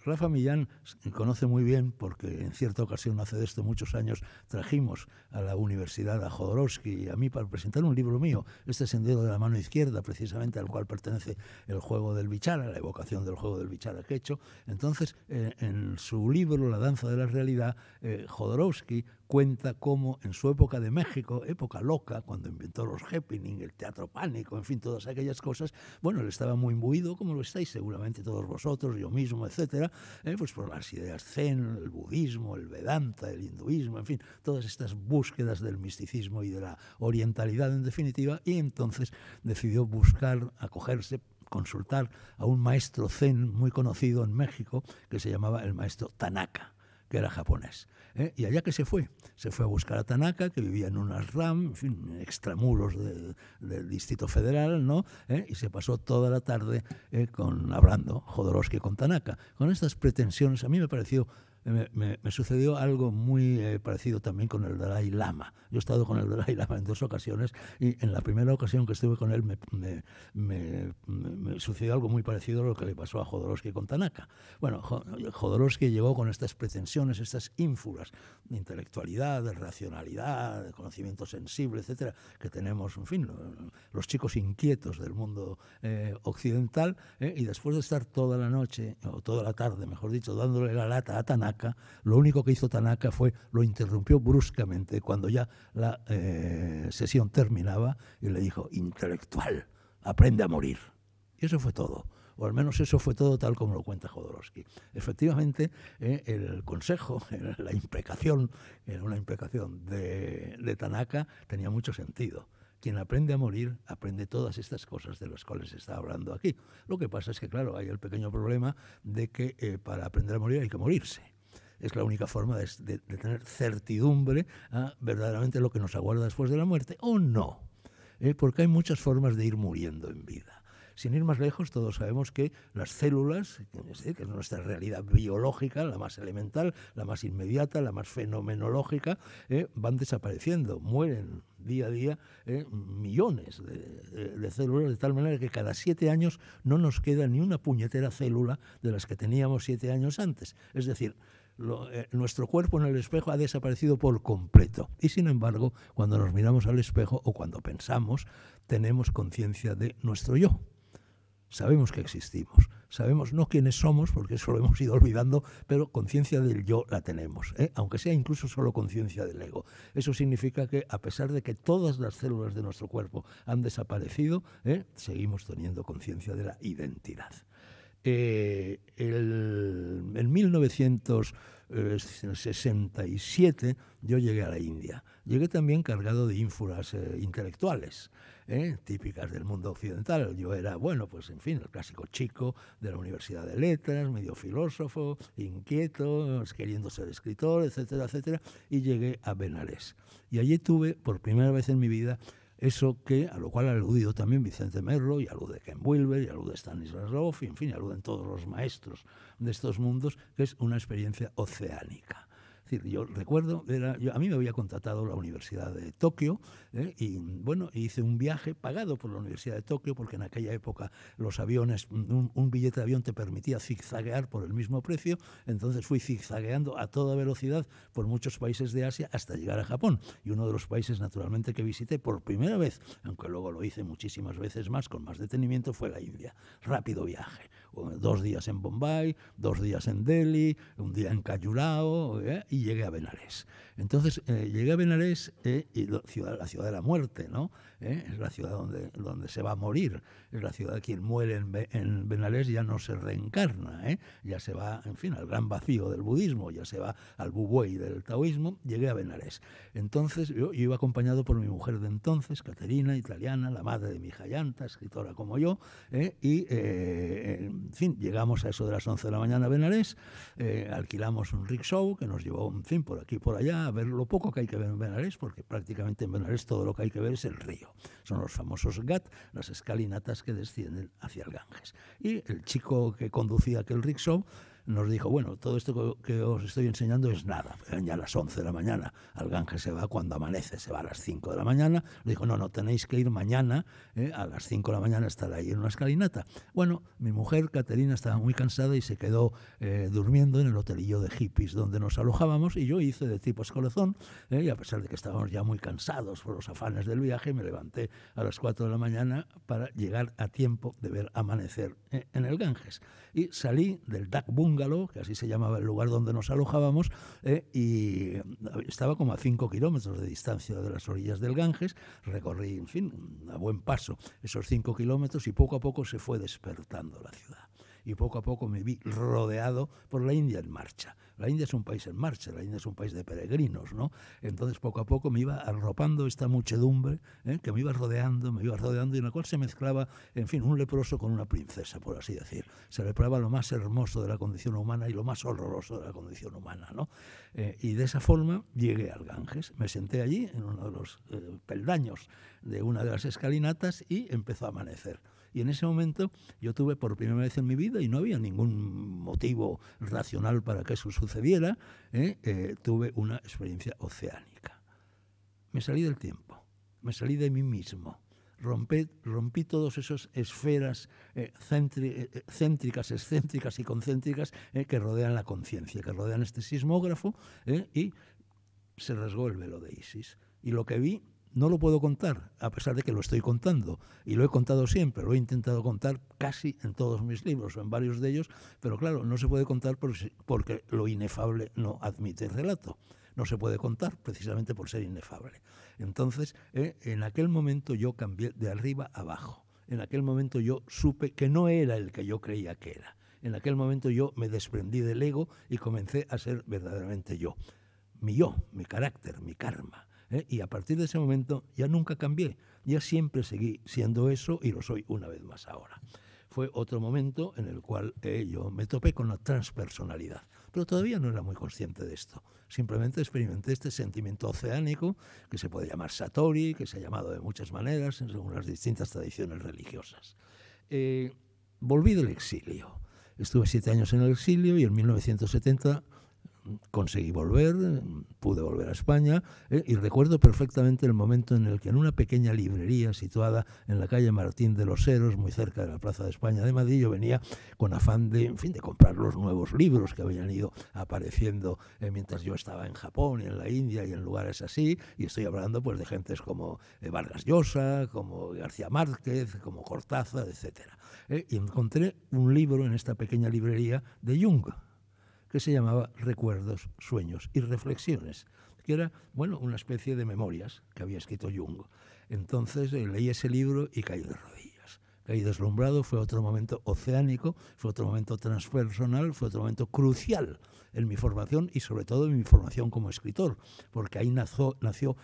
Speaker 1: Rafa Millán conoce muy bien, porque en cierta ocasión, hace de esto muchos años, trajimos a la universidad a Jodorowsky y a mí para presentar un libro mío, Este Sendero de la Mano Izquierda, precisamente al cual pertenece el juego del Bichara, la evocación del juego del Bichara que he hecho. Entonces, eh, en su libro, La Danza de la Realidad, Jodorowsky cuenta cómo en su época de México, época loca, cuando inventó los happening, el teatro pánico, en fin, todas aquellas cosas, bueno, él estaba muy imbuido, como lo estáis seguramente todos vosotros, yo mismo, etcétera, eh, pues por las ideas zen, el budismo, el vedanta, el hinduismo, en fin, todas estas búsquedas del misticismo y de la orientalidad en definitiva, y entonces decidió buscar, acogerse, consultar a un maestro zen muy conocido en México que se llamaba el maestro Tanaka era japonés. ¿eh? Y allá que se fue, se fue a buscar a Tanaka, que vivía en unas RAM, en fin, extramuros del Distrito Federal, ¿no? ¿Eh? Y se pasó toda la tarde ¿eh? con, hablando Jodorowsky con Tanaka. Con estas pretensiones, a mí me pareció me, sucedió algo muy eh, parecido también con el Dalai Lama. Yo he estado con el Dalai Lama en dos ocasiones y en la primera ocasión que estuve con él me, sucedió algo muy parecido a lo que le pasó a Jodorowsky con Tanaka. Bueno, Jodorowsky llegó con estas pretensiones, estas ínfulas de intelectualidad, de racionalidad, de conocimiento sensible, etcétera, que tenemos, en fin, los chicos inquietos del mundo eh, occidental, eh, y después de estar toda la noche, o toda la tarde, mejor dicho, dándole la lata a Tanaka, lo único que hizo Tanaka fue lo interrumpió bruscamente cuando ya la eh, sesión terminaba y le dijo, intelectual, aprende a morir. Y eso fue todo. O al menos eso fue todo tal como lo cuenta Jodorowsky. Efectivamente, eh, el consejo, la imprecación, era una imprecación de, Tanaka, tenía mucho sentido quien aprende a morir aprende todas estas cosas de las cuales se está hablando aquí. Lo que pasa es que, claro, hay el pequeño problema de que eh, para aprender a morir hay que morirse es la única forma de, tener certidumbre a ¿ah? verdaderamente lo que nos aguarda después de la muerte o no, ¿eh? porque hay muchas formas de ir muriendo en vida. Sin ir más lejos, todos sabemos que las células, que es nuestra realidad biológica, la más elemental, la más inmediata, la más fenomenológica, ¿eh? van desapareciendo, mueren día a día ¿eh? millones de, de, células, de tal manera que cada siete años no nos queda ni una puñetera célula de las que teníamos siete años antes. Es decir, eh, nuestro cuerpo en el espejo ha desaparecido por completo. Y sin embargo, cuando nos miramos al espejo o cuando pensamos, tenemos conciencia de nuestro yo. Sabemos que existimos, sabemos no quiénes somos, porque eso lo hemos ido olvidando, pero conciencia del yo la tenemos, ¿eh? aunque sea incluso solo conciencia del ego. Eso significa que a pesar de que todas las células de nuestro cuerpo han desaparecido, ¿eh? seguimos teniendo conciencia de la identidad. Eh, en 1967 yo llegué a la India. Llegué también cargado de ínfulas eh, intelectuales, eh, típicas del mundo occidental. Yo era, bueno, pues en fin, el clásico chico de la Universidad de Letras, medio filósofo, inquieto, queriendo ser escritor, etcétera, etcétera. Y llegué a Benares. Y allí tuve, por primera vez en mi vida, eso que, a lo cual ha aludido también Vicente Merlo, y alude Ken Wilber, y alude Stanislas Roff, y en fin, aluden todos los maestros de estos mundos, que es una experiencia oceánica yo recuerdo, a mí me había contratado la Universidad de Tokio ¿eh? y bueno, hice un viaje pagado por la Universidad de Tokio porque en aquella época los aviones, un billete de avión te permitía zigzaguear por el mismo precio, entonces fui zigzagueando a toda velocidad por muchos países de Asia hasta llegar a Japón. Y uno de los países naturalmente que visité por primera vez, aunque luego lo hice muchísimas veces más con más detenimiento, fue la India. Rápido viaje. Pues, dos días en Bombay, dos días en Delhi, un día en Cayulao, ¿eh? y llegué a Benares. Entonces, eh, llegué a Benares, eh, y ciudad, la ciudad de la muerte, ¿no? ¿eh? es la ciudad donde, donde se va a morir, es la ciudad quien muere en, Benalés ya no se reencarna, ¿eh? ya se va, en fin, al gran vacío del budismo, ya se va al bubuey del taoísmo, llegué a Benalés. Entonces yo, iba acompañado por mi mujer de entonces, Caterina, italiana, la madre de mi hija escritora como yo, ¿eh? y en fin, llegamos a eso de las 11 de la mañana a Benalés, alquilamos un rickshaw que nos llevó, en fin, por aquí y por allá, a ver lo poco que hay que ver en Benalés, porque prácticamente en Benalés todo lo que hay que ver es el río. Son los famosos GAT, las escalinatas que descienden hacia el Ganges. Y el chico que conducía aquel rickshaw nos dijo, bueno, todo esto que os estoy enseñando es nada, ya a las 11 de la mañana, al Ganges se va cuando amanece, se va a las 5 de la mañana, le dijo, no, no, tenéis que ir mañana, eh, a las 5 de la mañana estar ahí en una escalinata. Bueno, mi mujer, Caterina, estaba muy cansada y se quedó eh, durmiendo en el hotelillo de hippies donde nos alojábamos y yo hice de tipo escolezón eh, y a pesar de que estábamos ya muy cansados por los afanes del viaje, me levanté a las 4 de la mañana para llegar a tiempo de ver amanecer en el Ganges. Y salí del Dak que así se llamaba el lugar donde nos alojábamos, eh, y estaba como a 5 kilómetros de distancia de las orillas del Ganges. Recorrí, en fin, a buen paso esos cinco kilómetros y poco a poco se fue despertando la ciudad. Y poco a poco me vi rodeado por la India en marcha. La India es un país en marcha, la India es un país de peregrinos, ¿no? Entonces poco a poco me iba arropando esta muchedumbre ¿eh? que me iba rodeando, me iba rodeando y en la cual se mezclaba, en fin, un leproso con una princesa, por así decir. Se lepraba lo más hermoso de la condición humana y lo más horroroso de la condición humana, eh, y de esa forma llegué al Ganges, me senté allí en uno de los eh, peldaños de una de las escalinatas y empezó a amanecer. Y en ese momento yo tuve por primera vez en mi vida, y no había ningún motivo racional para que eso sucediera, ¿eh? Eh, tuve una experiencia oceánica. Me salí del tiempo, me salí de mí mismo. rompí todas esas esferas eh, céntricas, excéntricas y concéntricas que rodean la conciencia, que rodean este sismógrafo, y se rasgó el velo de Isis. Y lo que vi no lo puedo contar, a pesar de que lo estoy contando. Y lo he contado siempre, lo he intentado contar casi en todos mis libros, o en varios de ellos, pero claro, no se puede contar porque lo inefable no admite relato. No se puede contar precisamente por ser inefable. Entonces, eh, en aquel momento yo cambié de arriba a abajo. En aquel momento yo supe que no era el que yo creía que era. En aquel momento yo me desprendí del ego y comencé a ser verdaderamente yo. Mi yo, mi carácter, mi karma. ¿eh? Y a partir de ese momento ya nunca cambié, ya siempre seguí siendo eso y lo soy una vez más ahora. Fue otro momento en el cual eh, yo me topé con la transpersonalidad, pero todavía no era muy consciente de esto. Simplemente experimenté este sentimiento oceánico que se puede llamar Satori, que se ha llamado de muchas maneras según las distintas tradiciones religiosas. Eh, volví del exilio. Estuve siete años en el exilio y en 1970 conseguí volver, pude volver a España eh, y recuerdo perfectamente el momento en el que en una pequeña librería situada en la calle Martín de los Heros, muy cerca de la Plaza de España de Madrid, yo venía con afán de, fin, de comprar los nuevos libros que habían ido apareciendo eh, mientras yo estaba en Japón y en la India y en lugares así, y estoy hablando pues de gentes como eh, Vargas Llosa, como García Márquez, como Cortázar, etc. y encontré un libro en esta pequeña librería de Jung, que se llamaba Recuerdos, Sueños y Reflexiones, que era, bueno, una especie de memorias que había escrito Jung. Entonces eh, leí ese libro y caí de rodillas caí deslumbrado, fue otro momento oceánico, fue otro momento transpersonal, fue otro momento crucial en mi formación y sobre todo en mi formación como escritor, porque ahí nació,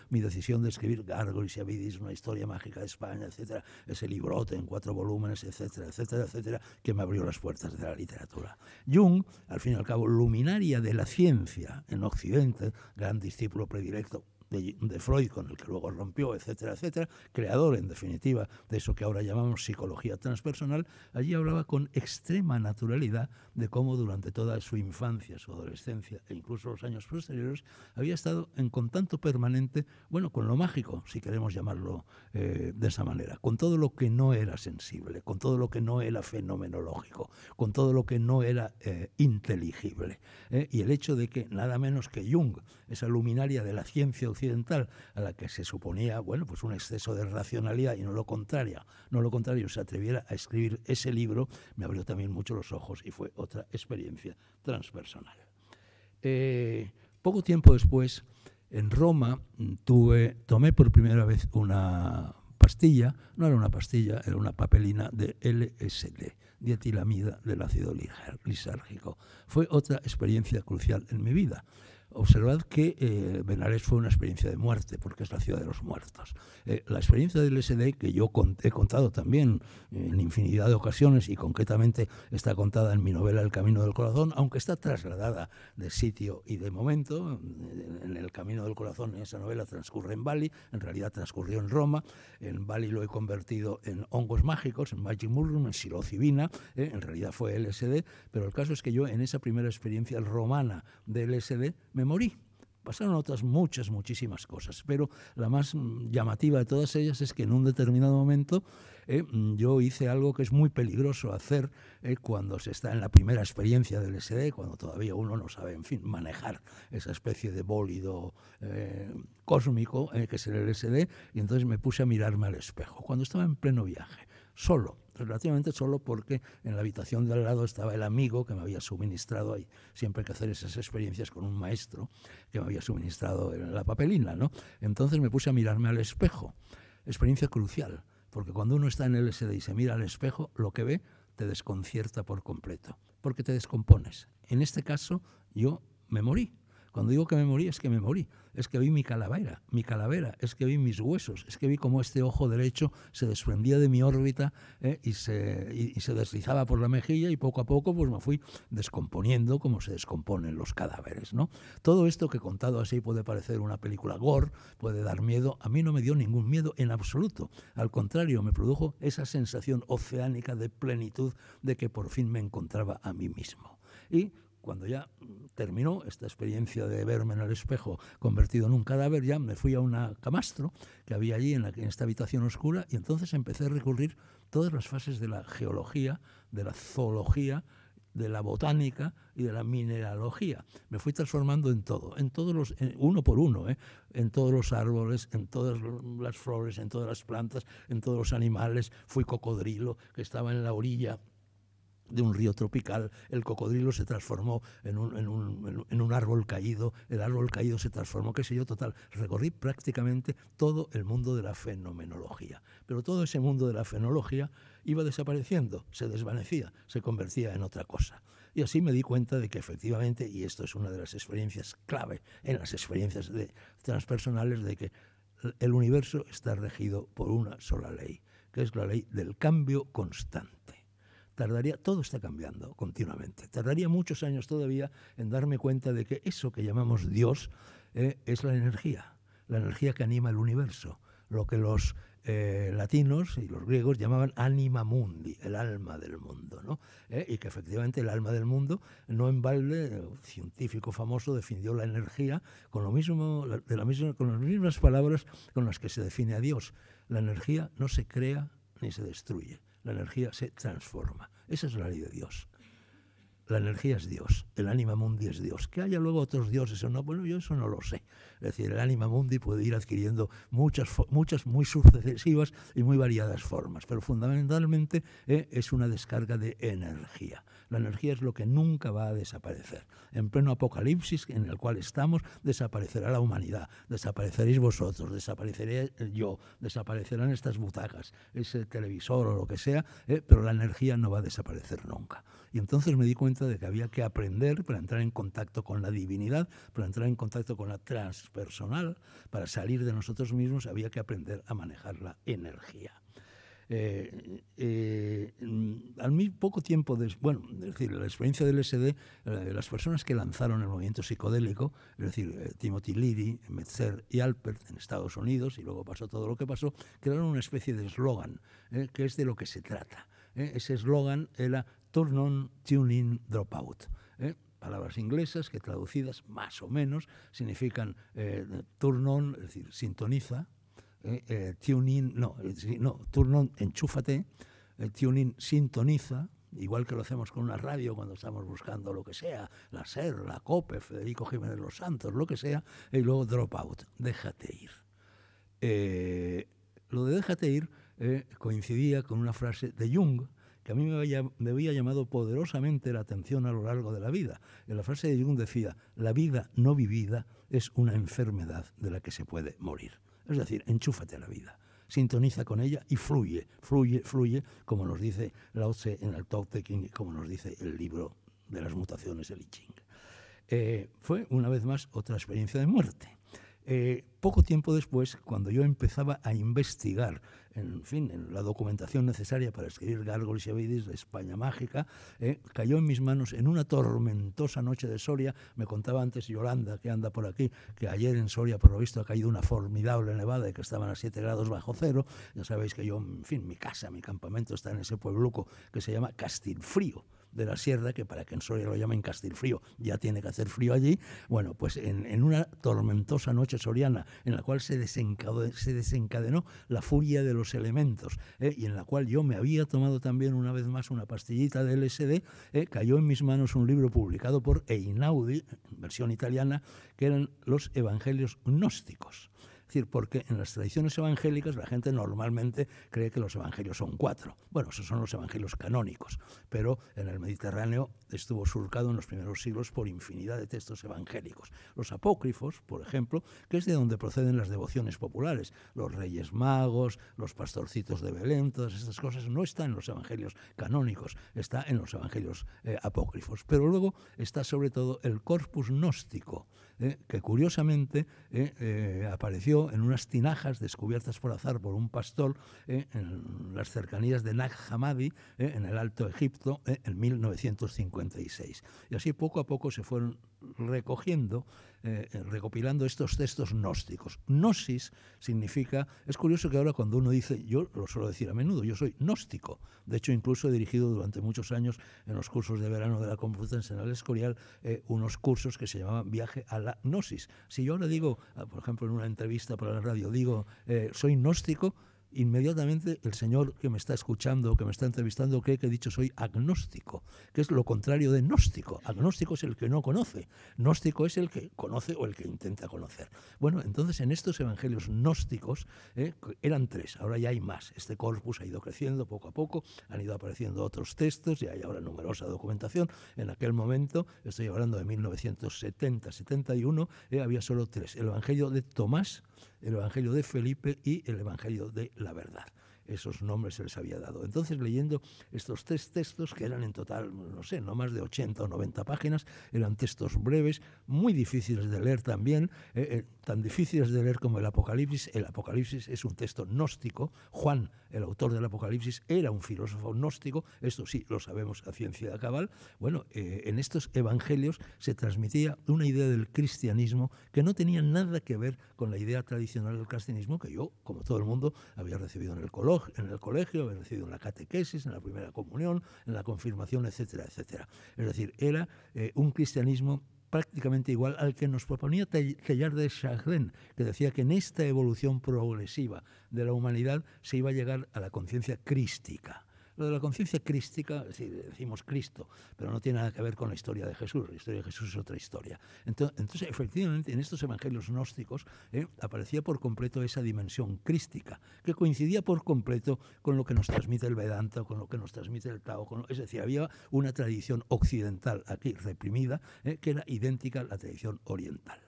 Speaker 1: mi decisión de escribir Gargoyles y Avidis, una historia mágica de España, etcétera, ese librote en cuatro volúmenes, etcétera, etcétera, etcétera, que me abrió las puertas de la literatura. Jung, al fin y al cabo, luminaria de la ciencia en Occidente, gran discípulo predilecto, de, Freud, con el que luego rompió, etcétera, etcétera, creador en definitiva de eso que ahora llamamos psicología transpersonal, allí hablaba con extrema naturalidad de cómo durante toda su infancia, su adolescencia e incluso los años posteriores había estado en contacto permanente, bueno, con lo mágico, si queremos llamarlo eh, de esa manera, con todo lo que no era sensible, con todo lo que no era fenomenológico, con todo lo que no era eh, inteligible. Eh, y el hecho de que nada menos que Jung, esa luminaria de la ciencia a la que se suponía, bueno, pues un exceso de racionalidad y no lo contrario no lo contrario, se atreviera a escribir ese libro, me abrió también mucho los ojos y fue otra experiencia transpersonal. Eh, poco tiempo después, en Roma, mm, tuve, tomé por primera vez una pastilla, no era una pastilla, era una papelina de LSD, dietilamida del ácido lisárgico. Fue otra experiencia crucial en mi vida. Observad que eh, Benares fue una experiencia de muerte, porque es la ciudad de los muertos. Eh, la experiencia del SD, que yo he contado también en infinidad de ocasiones y concretamente está contada en mi novela El Camino del Corazón, aunque está trasladada de sitio y de momento, eh, en El Camino del Corazón, esa novela transcurre en Bali, en realidad transcurrió en Roma, en Bali lo he convertido en hongos mágicos, en Magic Mushroom, en psilocibina, en realidad fue LSD, pero el caso es que yo en esa primera experiencia romana del LSD me me morí. Pasaron otras muchas, muchísimas cosas, pero la más mm, llamativa de todas ellas es que en un determinado momento eh, mm, yo hice algo que es muy peligroso hacer eh, cuando se está en la primera experiencia del SD, cuando todavía uno no sabe, en fin, manejar esa especie de bólido eh, cósmico que es el SD, y entonces me puse a mirarme al espejo, cuando estaba en pleno viaje, solo, relativamente solo porque en la habitación de al lado estaba el amigo que me había suministrado, ahí siempre hay que hacer esas experiencias con un maestro que me había suministrado la papelina, ¿no? Entonces me puse a mirarme al espejo, experiencia crucial, porque cuando uno está en el SD y se mira al espejo, lo que ve te desconcierta por completo, porque te descompones. En este caso yo me morí, cuando digo que me morí, es que me morí. Es que vi mi calavera, mi calavera, es que vi mis huesos, es que vi cómo este ojo derecho se desprendía de mi órbita eh, y, se, deslizaba por la mejilla y poco a poco pues me fui descomponiendo como se descomponen los cadáveres. ¿no? Todo esto que he contado así puede parecer una película gore, puede dar miedo. A mí no me dio ningún miedo en absoluto. Al contrario, me produjo esa sensación oceánica de plenitud de que por fin me encontraba a mí mismo. Y cuando ya terminó esta experiencia de verme en el espejo convertido en un cadáver, ya me fui a una camastro que había allí en, esta habitación oscura y entonces empecé a recurrir todas las fases de la geología, de la zoología, de la botánica y de la mineralogía. Me fui transformando en todo, en todos los, uno por uno, ¿eh? en todos los árboles, en todas las flores, en todas las plantas, en todos los animales. Fui cocodrilo que estaba en la orilla de un río tropical, el cocodrilo se transformó en un, árbol caído, el árbol caído se transformó, qué sé yo, total. Recorrí prácticamente todo el mundo de la fenomenología. Pero todo ese mundo de la fenología iba desapareciendo, se desvanecía, se convertía en otra cosa. Y así me di cuenta de que efectivamente, y esto es una de las experiencias clave en las experiencias transpersonales, de que el universo está regido por una sola ley, que es la ley del cambio constante todo está cambiando continuamente, tardaría muchos años todavía en darme cuenta de que eso que llamamos Dios eh, es la energía, la energía que anima el universo, lo que los eh, latinos y los griegos llamaban anima mundi, el alma del mundo, ¿no? Eh, y que efectivamente el alma del mundo, no en balde, un científico famoso definió la energía con, lo mismo, de la misma, con las mismas palabras con las que se define a Dios. La energía no se crea ni se destruye, la energía se transforma. Esa es la ley de Dios. La energía es Dios, el ánima mundi es Dios. Que haya luego otros dioses o no, bueno, yo eso no lo sé. Es decir, el anima mundi puede ir adquiriendo muchas, muchas muy sucesivas y muy variadas formas, pero fundamentalmente eh, es una descarga de energía. La energía es lo que nunca va a desaparecer. En pleno apocalipsis en el cual estamos, desaparecerá la humanidad, desapareceréis vosotros, desapareceré eh, yo, desaparecerán estas butacas, ese televisor o lo que sea, eh, pero la energía no va a desaparecer nunca. Y entonces me di cuenta de que había que aprender para entrar en contacto con la divinidad, para entrar en contacto con la trans personal, para salir de nosotros mismos había que aprender a manejar la energía. Eh, eh, al poco tiempo, de, bueno, es decir, la experiencia del SD, las personas que lanzaron el movimiento psicodélico, es decir, eh, Timothy Leary, Metzer y Alpert en Estados Unidos, y luego pasó todo lo que pasó, crearon una especie de eslogan, que es de lo que se trata. Ese eslogan era Turn on, Tune in, Drop out palabras inglesas que traducidas más o menos significan eh, turn on, es decir, sintoniza, eh, eh tune in, no, eh, no, turn on, enchúfate, eh, tune sintoniza, igual que lo hacemos con una radio cuando estamos buscando lo que sea, la SER, la COPE, Federico Jiménez Los Santos, lo que sea, y luego drop out, déjate ir. lo de déjate ir coincidía con una frase de Jung que a mí me había, llamado poderosamente la atención a lo largo de la vida. En la frase de Jung decía, la vida no vivida es una enfermedad de la que se puede morir. Es decir, enchúfate a la vida, sintoniza con ella y fluye, fluye, fluye, como nos dice Lao Tse en el Tao Te Ching, como nos dice el libro de las mutaciones, de I Ching. Eh, fue una vez más otra experiencia de muerte. Eh, poco tiempo después, cuando yo empezaba a investigar, en fin, la documentación necesaria para escribir Gárgoles y de España Mágica, eh, cayó en mis manos en una tormentosa noche de Soria. Me contaba antes Yolanda, que anda por aquí, que ayer en Soria, por lo visto, ha caído una formidable nevada y que estaban a 7 grados bajo cero. Ya sabéis que yo, en fin, mi casa, mi campamento está en ese pueblo que se llama Castilfrío de la sierra, que para que en Soria lo llamen Castilfrío, ya tiene que hacer frío allí, bueno, pues en, una tormentosa noche soriana en la cual se desencadenó, se desencadenó la furia de los elementos ¿eh? y en la cual yo me había tomado también una vez más una pastillita de LSD, ¿eh? cayó en mis manos un libro publicado por Einaudi, versión italiana, que eran los Evangelios gnósticos decir, porque en las tradiciones evangélicas la gente normalmente cree que los evangelios son cuatro. Bueno, esos son los evangelios canónicos, pero en el Mediterráneo estuvo surcado en los primeros siglos por infinidad de textos evangélicos. Los apócrifos, por ejemplo, que es de donde proceden las devociones populares, los reyes magos, los pastorcitos de Belén, todas estas cosas no están en los evangelios canónicos, está en los evangelios eh, apócrifos. Pero luego está sobre todo el corpus gnóstico, ¿eh? que curiosamente ¿eh? Eh, apareció en unas tinajas descubiertas por azar por un pastor en las cercanías de Nag Hammadi, en el Alto Egipto, en 1956. Y así poco a poco se fueron recogiendo, recopilando estos textos gnósticos. Gnosis significa, es curioso que ahora cuando uno dice, yo lo suelo decir a menudo, yo soy gnóstico. De hecho, incluso he dirigido durante muchos años en los cursos de verano de la Complutense en el Escorial unos cursos que se llamaban Viaje a la gnosis. Si yo ahora digo, ah, por ejemplo, en una entrevista para la radio, digo, eh, soy gnóstico, inmediatamente el señor que me está escuchando, que me está entrevistando, cree que he dicho soy agnóstico, que es lo contrario de gnóstico. Agnóstico es el que no conoce, gnóstico es el que conoce o el que intenta conocer. Bueno, entonces en estos evangelios gnósticos eh, eran tres, ahora ya hay más. Este corpus ha ido creciendo poco a poco, han ido apareciendo otros textos y hay ahora numerosa documentación. En aquel momento, estoy hablando de 1970-71, eh, había solo tres. El Evangelio de Tomás, el Evangelio de Felipe y el Evangelio de la verdad esos nombres se les había dado. Entonces, leyendo estos tres textos, que eran en total, no sé, no más de 80 o 90 páginas, eran textos breves, muy difíciles de leer también, eh, eh, tan difíciles de leer como el Apocalipsis. El Apocalipsis es un texto gnóstico. Juan, el autor del Apocalipsis, era un filósofo gnóstico, esto sí lo sabemos a ciencia cabal. Bueno, eh, en estos evangelios se transmitía una idea del cristianismo que no tenía nada que ver con la idea tradicional del cristianismo que yo, como todo el mundo, había recibido en el colegio en el colegio, en la catequesis, en la primera comunión, en la confirmación, etcétera, etcétera. Es decir, era eh, un cristianismo prácticamente igual al que nos proponía Teilhard de Chagrin, que decía que en esta evolución progresiva de la humanidad se iba a llegar a la conciencia crística de la conciencia crística, es decir, decimos Cristo, pero no tiene nada que ver con la historia de Jesús. La historia de Jesús es otra historia. Entonces, efectivamente, en estos evangelios gnósticos eh, aparecía por completo esa dimensión crística, que coincidía por completo con lo que nos transmite el Vedanta, con lo que nos transmite el Tao. es decir, había una tradición occidental aquí reprimida, eh, que era idéntica a la tradición oriental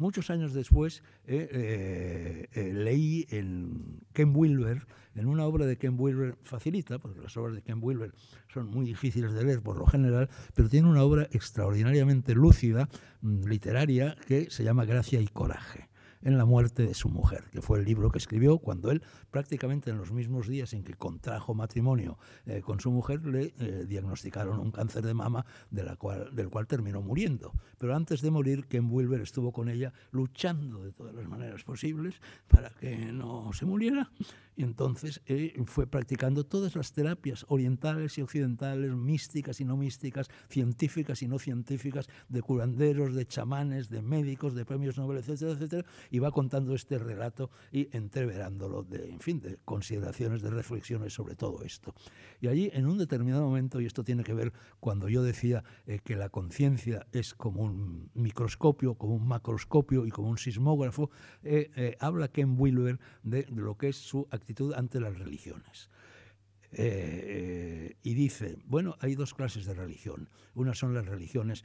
Speaker 1: muchos años después, eh, eh, eh, leí en Ken Wilber, en una obra de Ken Wilber facilita, porque las obras de Ken Wilber son muy difíciles de leer por lo general, pero tiene una obra extraordinariamente lúcida, mm, literaria, que se llama Gracia y Coraje en la muerte de su mujer, que fue el libro que escribió cuando él prácticamente en los mismos días en que contrajo matrimonio eh, con su mujer le eh, diagnosticaron un cáncer de mama de la cual, del cual terminó muriendo. Pero antes de morir, Ken Wilber estuvo con ella luchando de todas las maneras posibles para que no se muriera y entonces eh, fue practicando todas las terapias orientales y occidentales, místicas y no místicas, científicas y no científicas, de curanderos, de chamanes, de médicos, de premios Nobel, etcétera, etcétera. Y va contando este relato y entreverándolo de, en fin, de consideraciones, de reflexiones sobre todo esto. Y allí, en un determinado momento, y esto tiene que ver cuando yo decía eh, que la conciencia es como un microscopio, como un macroscopio y como un sismógrafo, eh, habla Ken Wilber de, de lo que es su actividad ante las religiones. Eh, eh, y dice, bueno, hay dos clases de religión. Una son las religiones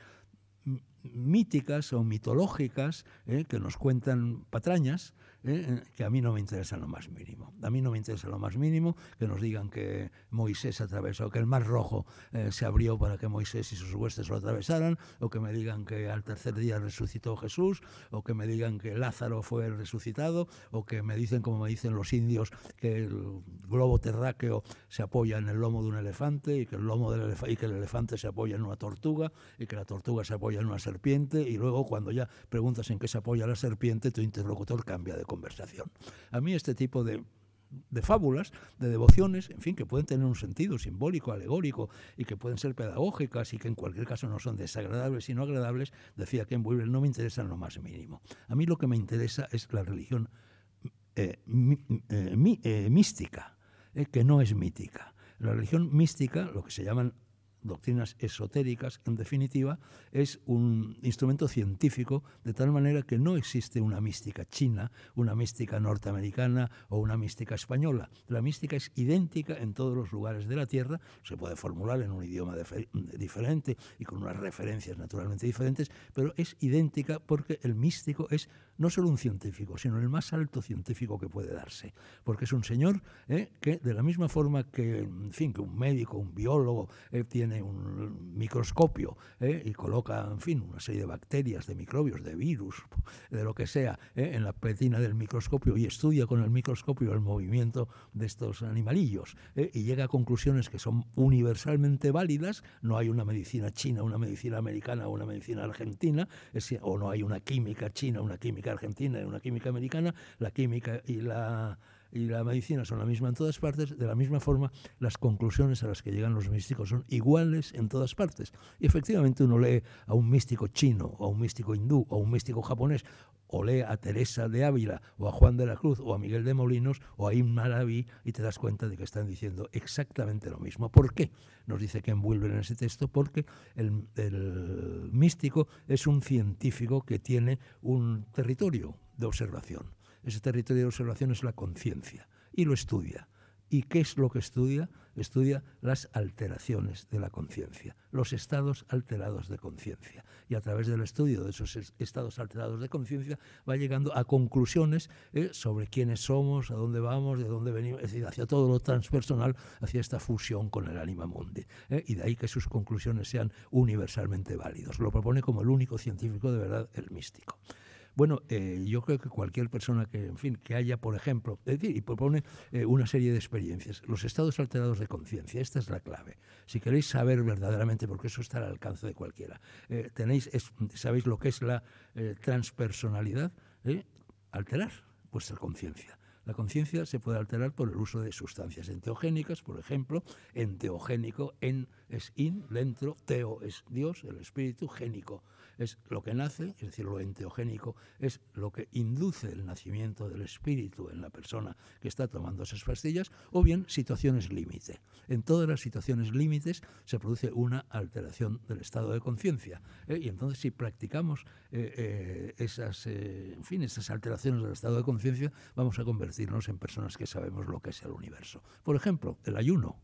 Speaker 1: míticas o mitológicas, eh, que nos cuentan patrañas, ¿eh? Eh, que a mí no me interesa lo más mínimo. A mí no me interesa lo más mínimo que nos digan que Moisés atravesó, que el Mar Rojo eh, se abrió para que Moisés y sus huestes lo atravesaran, o que me digan que al tercer día resucitó Jesús, o que me digan que Lázaro fue resucitado, o que me dicen, como me dicen los indios, que el globo terráqueo se apoya en el lomo de un elefante y que el, lomo del y que elefante se apoya en una tortuga y que la tortuga se apoya en una serpiente y luego cuando ya preguntas en qué se apoya la serpiente, tu interlocutor cambia de conversación. A mí este tipo de, fábulas, de devociones, en fin, que pueden tener un sentido simbólico, alegórico y que pueden ser pedagógicas y que en cualquier caso no son desagradables sino agradables, decía Ken Wilber, no me interesa lo más mínimo. A mí lo que me interesa es la religión eh, eh, eh, mística, que no es mítica. La religión mística, lo que se llaman doctrinas esotéricas, en definitiva, es un instrumento científico de tal manera que no existe una mística china, una mística norteamericana o una mística española. La mística es idéntica en todos los lugares de la Tierra, se puede formular en un idioma diferente y con unas referencias naturalmente diferentes, pero es idéntica porque el místico es no solo un científico, sino el más alto científico que puede darse, porque es un señor eh, que de la misma forma que, fin, que un médico, un biólogo tiene un microscopio ¿eh? y coloca, en fin, una serie de bacterias, de microbios, de virus, de lo que sea, ¿eh? en la petina del microscopio y estudia con el microscopio el movimiento de estos animalillos ¿eh? y llega a conclusiones que son universalmente válidas. No hay una medicina china, una medicina americana o una medicina argentina, o no hay una química china, una química argentina y una química americana. La química y la y la medicina son la misma en todas partes, de la misma forma las conclusiones a las que llegan los místicos son iguales en todas partes. Y efectivamente uno lee a un místico chino, o a un místico hindú, o a un místico japonés, o lee a Teresa de Ávila, o a Juan de la Cruz, o a Miguel de Molinos, o a Arabi y te das cuenta de que están diciendo exactamente lo mismo. ¿Por qué? Nos dice que envuelven en ese texto, porque el místico es un científico que tiene un territorio de observación. Ese territorio de observación es la conciencia y lo estudia. ¿Y qué es lo que estudia? Estudia las alteraciones de la conciencia, los estados alterados de conciencia. Y a través del estudio de esos estados alterados de conciencia va llegando a conclusiones eh, sobre quiénes somos, a dónde vamos, de dónde venimos, es decir, hacia todo lo transpersonal, hacia esta fusión con el anima mundi. Eh, y de ahí que sus conclusiones sean universalmente válidos Lo propone como el único científico de verdad, el místico. Bueno, eh, yo creo que cualquier persona que, en fin, que haya, por ejemplo, decir, y propone eh, una serie de experiencias, los estados alterados de conciencia, esta es la clave. Si queréis saber verdaderamente, porque eso está al alcance de cualquiera, eh, tenéis, sabéis lo que es la transpersonalidad, alterar vuestra conciencia. La conciencia se puede alterar por el uso de sustancias enteogénicas, por ejemplo, enteogénico, en es in, dentro, teo es Dios, el espíritu, génico es lo que nace, es decir, lo enteogénico, es lo que induce el nacimiento del espíritu en la persona que está tomando esas pastillas, o bien situaciones límite. En todas las situaciones límites se produce una alteración del estado de conciencia. ¿eh? Y entonces si practicamos eh, eh, esas, en fin, esas alteraciones del estado de conciencia, vamos a convertirnos en personas que sabemos lo que es el universo. Por ejemplo, el ayuno.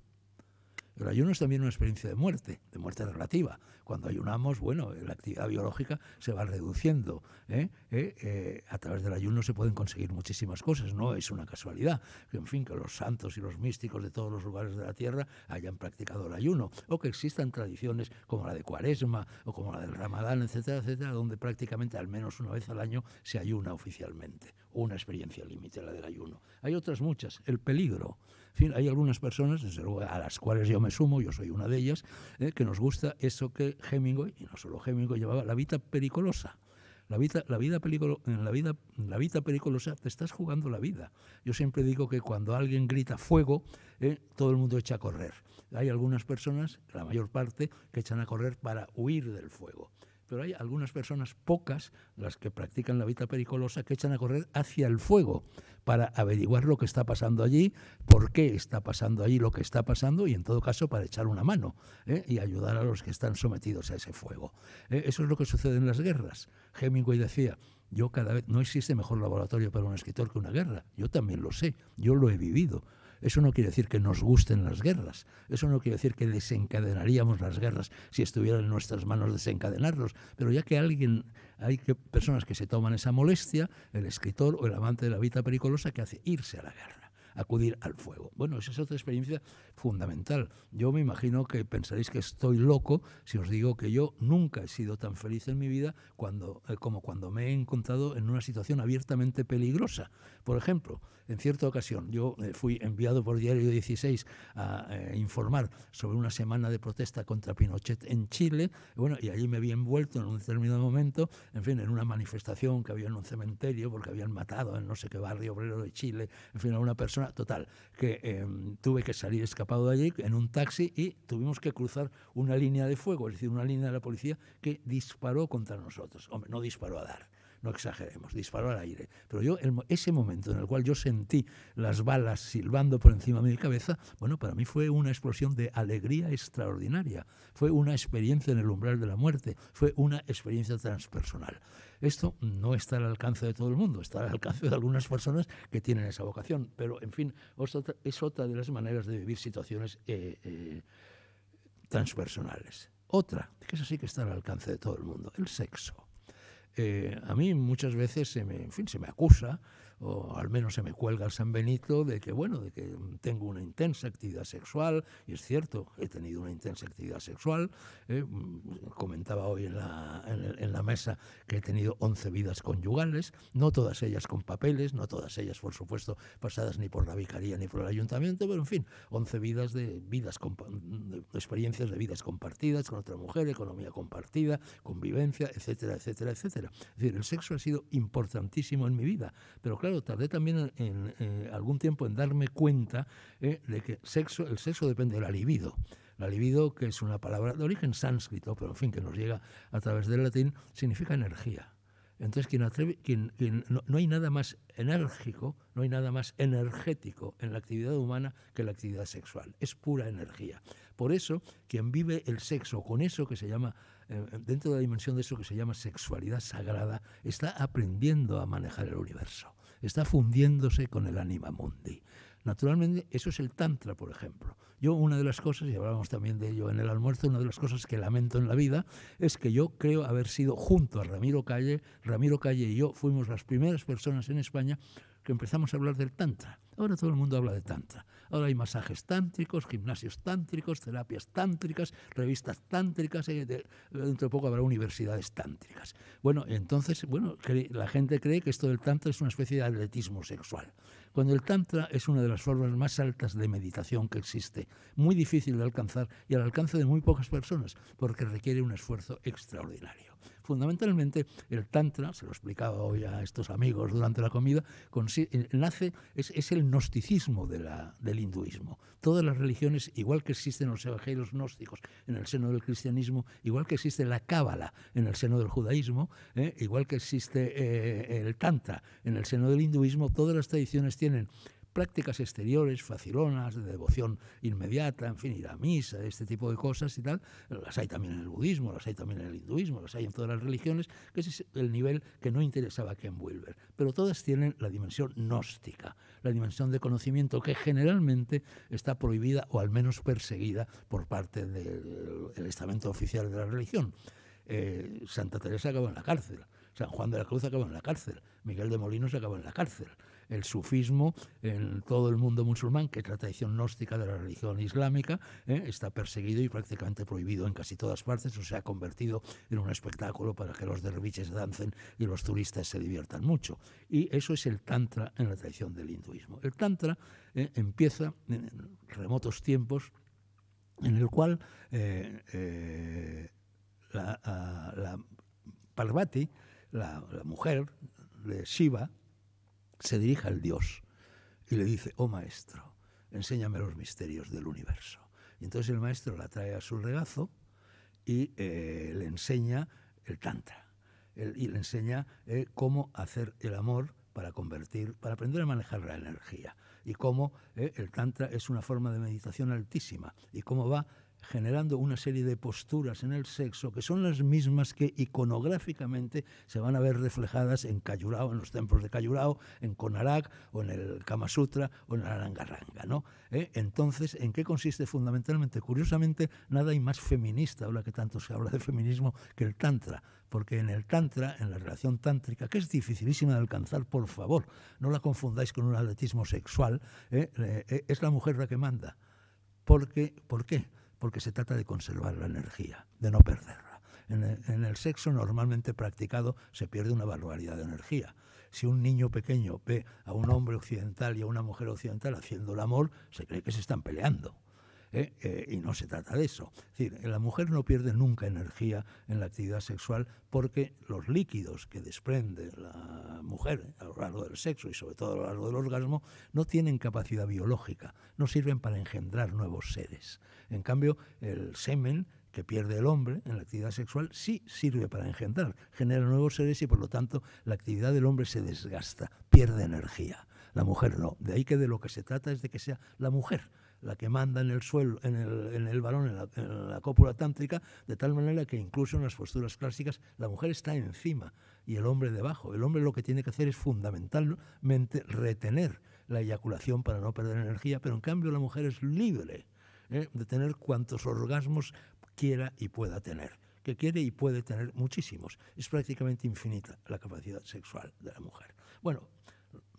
Speaker 1: El ayuno es también una experiencia de muerte, de muerte relativa. Cuando ayunamos, bueno, eh, la actividad biológica se va reduciendo. ¿eh? Eh, a través del ayuno se pueden conseguir muchísimas cosas, no es una casualidad. En fin, que los santos y los místicos de todos los lugares de la tierra hayan practicado el ayuno, o que existan tradiciones como la de Cuaresma o como la del Ramadán, etcétera, etcétera, donde prácticamente al menos una vez al año se ayuna oficialmente. Una experiencia límite, la del ayuno. Hay otras muchas. El peligro. En fin, hay algunas personas, a las cuales yo me sumo, yo soy una de ellas, eh, que nos gusta eso que Hemingway, y no solo Hemingway, llevaba la vida pericolosa. La vida, la vida, pericolosa, te estás jugando la vida. Yo siempre digo que cuando alguien grita fuego, eh, todo el mundo echa a correr. Hay algunas personas, la mayor parte, que echan a correr para huir del fuego pero hay algunas personas, pocas, las que practican la vida pericolosa, que echan a correr hacia el fuego para averiguar lo que está pasando allí, por qué está pasando allí lo que está pasando y en todo caso para echar una mano ¿eh? y ayudar a los que están sometidos a ese fuego. ¿eh? Eso es lo que sucede en las guerras. Hemingway decía, yo cada vez, no existe mejor laboratorio para un escritor que una guerra, yo también lo sé, yo lo he vivido, eso no quiere decir que nos gusten las guerras, eso no quiere decir que desencadenaríamos las guerras si estuviera en nuestras manos desencadenarlos, pero ya que alguien, hay personas que se toman esa molestia, el escritor o el amante de la vida pericolosa que hace irse a la guerra acudir al fuego. Bueno, esa es otra experiencia fundamental. Yo me imagino que pensaréis que estoy loco si os digo que yo nunca he sido tan feliz en mi vida cuando, eh, como cuando me he encontrado en una situación abiertamente peligrosa. Por ejemplo, en cierta ocasión yo eh, fui enviado por Diario 16 a eh, informar sobre una semana de protesta contra Pinochet en Chile, bueno, y allí me había envuelto en un determinado momento, en fin, en una manifestación que había en un cementerio porque habían matado en no sé qué barrio obrero de Chile, en fin, a una persona total, que eh, tuve que salir escapado de allí en un taxi y tuvimos que cruzar una línea de fuego, es decir, una línea de la policía que disparó contra nosotros. Hombre, no disparó a dar no exageremos, disparó al aire. Pero yo, ese momento en el cual yo sentí las balas silbando por encima de mi cabeza, bueno, para mí fue una explosión de alegría extraordinaria. Fue una experiencia en el umbral de la muerte, fue una experiencia transpersonal. Esto no está al alcance de todo el mundo, está al alcance de algunas personas que tienen esa vocación, pero en fin, es otra de las maneras de vivir situaciones eh, eh, transpersonales. Otra, que es así que está al alcance de todo el mundo, el sexo. Eh, a mí muchas veces se me, en fin, se me acusa o al menos se me cuelga el San Benito, de que, bueno, de que tengo una intensa actividad sexual, y es cierto, he tenido una intensa actividad sexual, eh, mm, comentaba hoy en la, en, la mesa que he tenido 11 vidas conyugales, no todas ellas con papeles, no todas ellas, por supuesto, pasadas ni por la vicaría ni por el ayuntamiento, pero en fin, 11 vidas de vidas de experiencias de vidas compartidas con otra mujer, economía compartida, convivencia, etcétera, etcétera, etcétera. Es decir, el sexo ha sido importantísimo en mi vida, pero claro, tardé también en, eh, algún tiempo en darme cuenta eh, de que sexo, el sexo depende de la libido. La libido, que es una palabra de origen sánscrito, pero en fin, que nos llega a través del latín, significa energía. Entonces, quien, no, hay nada más enérgico, no hay nada más energético en la actividad humana que la actividad sexual. Es pura energía. Por eso, quien vive el sexo con eso que se llama, eh, dentro de la dimensión de eso que se llama sexualidad sagrada, está aprendiendo a manejar el universo está fundiéndose con el anima mundi. Naturalmente, eso es el Tantra, por ejemplo. Yo, una de las cosas, y hablábamos también de ello en el almuerzo, una de las cosas que lamento en la vida es que yo creo haber sido junto a Ramiro Calle, Ramiro Calle y yo fuimos las primeras personas en España que empezamos a hablar del Tantra. Ahora todo el mundo habla de Tantra. Ahora hay masajes tántricos, gimnasios tántricos, terapias tántricas, revistas tántricas, eh, dentro de poco habrá universidades tántricas. Bueno, entonces, bueno, la gente cree que esto del tantra es una especie de atletismo sexual. Cuando el tantra es una de las formas más altas de meditación que existe, muy difícil de alcanzar y al alcance de muy pocas personas, porque requiere un esfuerzo extraordinario. Fundamentalmente, el Tantra, se lo explicaba hoy a estos amigos durante la comida, eh, es, es el gnosticismo del hinduismo. Todas las religiones, igual que existen los evangelios gnósticos en el seno del cristianismo, igual que existe la cábala en el seno del judaísmo, eh, igual que existe eh, el Tantra en el seno del hinduismo, todas las tradiciones tienen prácticas exteriores, facilonas, de devoción inmediata, en fin, ir a misa, este tipo de cosas y tal, las hay también en el budismo, las hay también en el hinduismo, las hay en todas las religiones, que ese es el nivel que no interesaba a Ken Wilber. Pero todas tienen la dimensión gnóstica, la dimensión de conocimiento que generalmente está prohibida o al menos perseguida por parte del estamento oficial de la religión. Eh, Santa Teresa acabó en la cárcel, San Juan de la Cruz acabó en la cárcel, Miguel de Molinos acabó en la cárcel el sufismo en todo el mundo musulmán, que es la tradición gnóstica de la religión islámica, ¿eh? está perseguido y prácticamente prohibido en casi todas partes, o se ha convertido en un espectáculo para que los derviches dancen y los turistas se diviertan mucho. Y eso es el tantra en la tradición del hinduismo. El tantra ¿eh? empieza en remotos tiempos en el cual eh, la, Parvati, la mujer de Shiva, se dirige al Dios y le dice, oh maestro, enséñame los misterios del universo. Y entonces el maestro la trae a su regazo y eh, le enseña el tantra, y le enseña eh, cómo hacer el amor para convertir, para aprender a manejar la energía, y cómo eh, el tantra es una forma de meditación altísima, y cómo va generando una serie de posturas en el sexo que son las mismas que iconográficamente se van a ver reflejadas en Cayurao, en los templos de Cayurao, en Konarak o en el Kama Sutra o en la Arangarranga. ¿no? ¿Eh? Entonces, ¿en qué consiste fundamentalmente? Curiosamente, nada hay más feminista, ahora que tanto se habla de feminismo, que el Tantra, porque en el Tantra, en la relación tántrica, que es dificilísima de alcanzar, por favor, no la confundáis con un atletismo sexual, ¿eh? Eh, es la mujer la que manda. qué? ¿Por qué? porque se trata de conservar la energía, de no perderla. En el, el sexo normalmente practicado se pierde una barbaridad de energía. Si un niño pequeño ve a un hombre occidental y a una mujer occidental haciendo el amor, se cree que se están peleando ¿eh? Eh, y no se trata de eso. Es decir, la mujer no pierde nunca energía en la actividad sexual porque los líquidos que desprende la mujer ¿eh? a lo largo del sexo y sobre todo a lo largo del orgasmo no tienen capacidad biológica, no sirven para engendrar nuevos seres. En cambio, el semen que pierde el hombre en la actividad sexual sí sirve para engendrar, genera nuevos seres y por lo tanto la actividad del hombre se desgasta, pierde energía. La mujer no. De ahí que de lo que se trata es de que sea la mujer la que manda en el suelo, en el, en varón, en la, cópula tántrica, de tal manera que incluso en las posturas clásicas la mujer está encima y el hombre debajo. El hombre lo que tiene que hacer es fundamentalmente retener la eyaculación para no perder energía, pero en cambio la mujer es libre ¿eh? de tener cuantos orgasmos quiera y pueda tener que quiere y puede tener muchísimos. Es prácticamente infinita la capacidad sexual de la mujer. Bueno,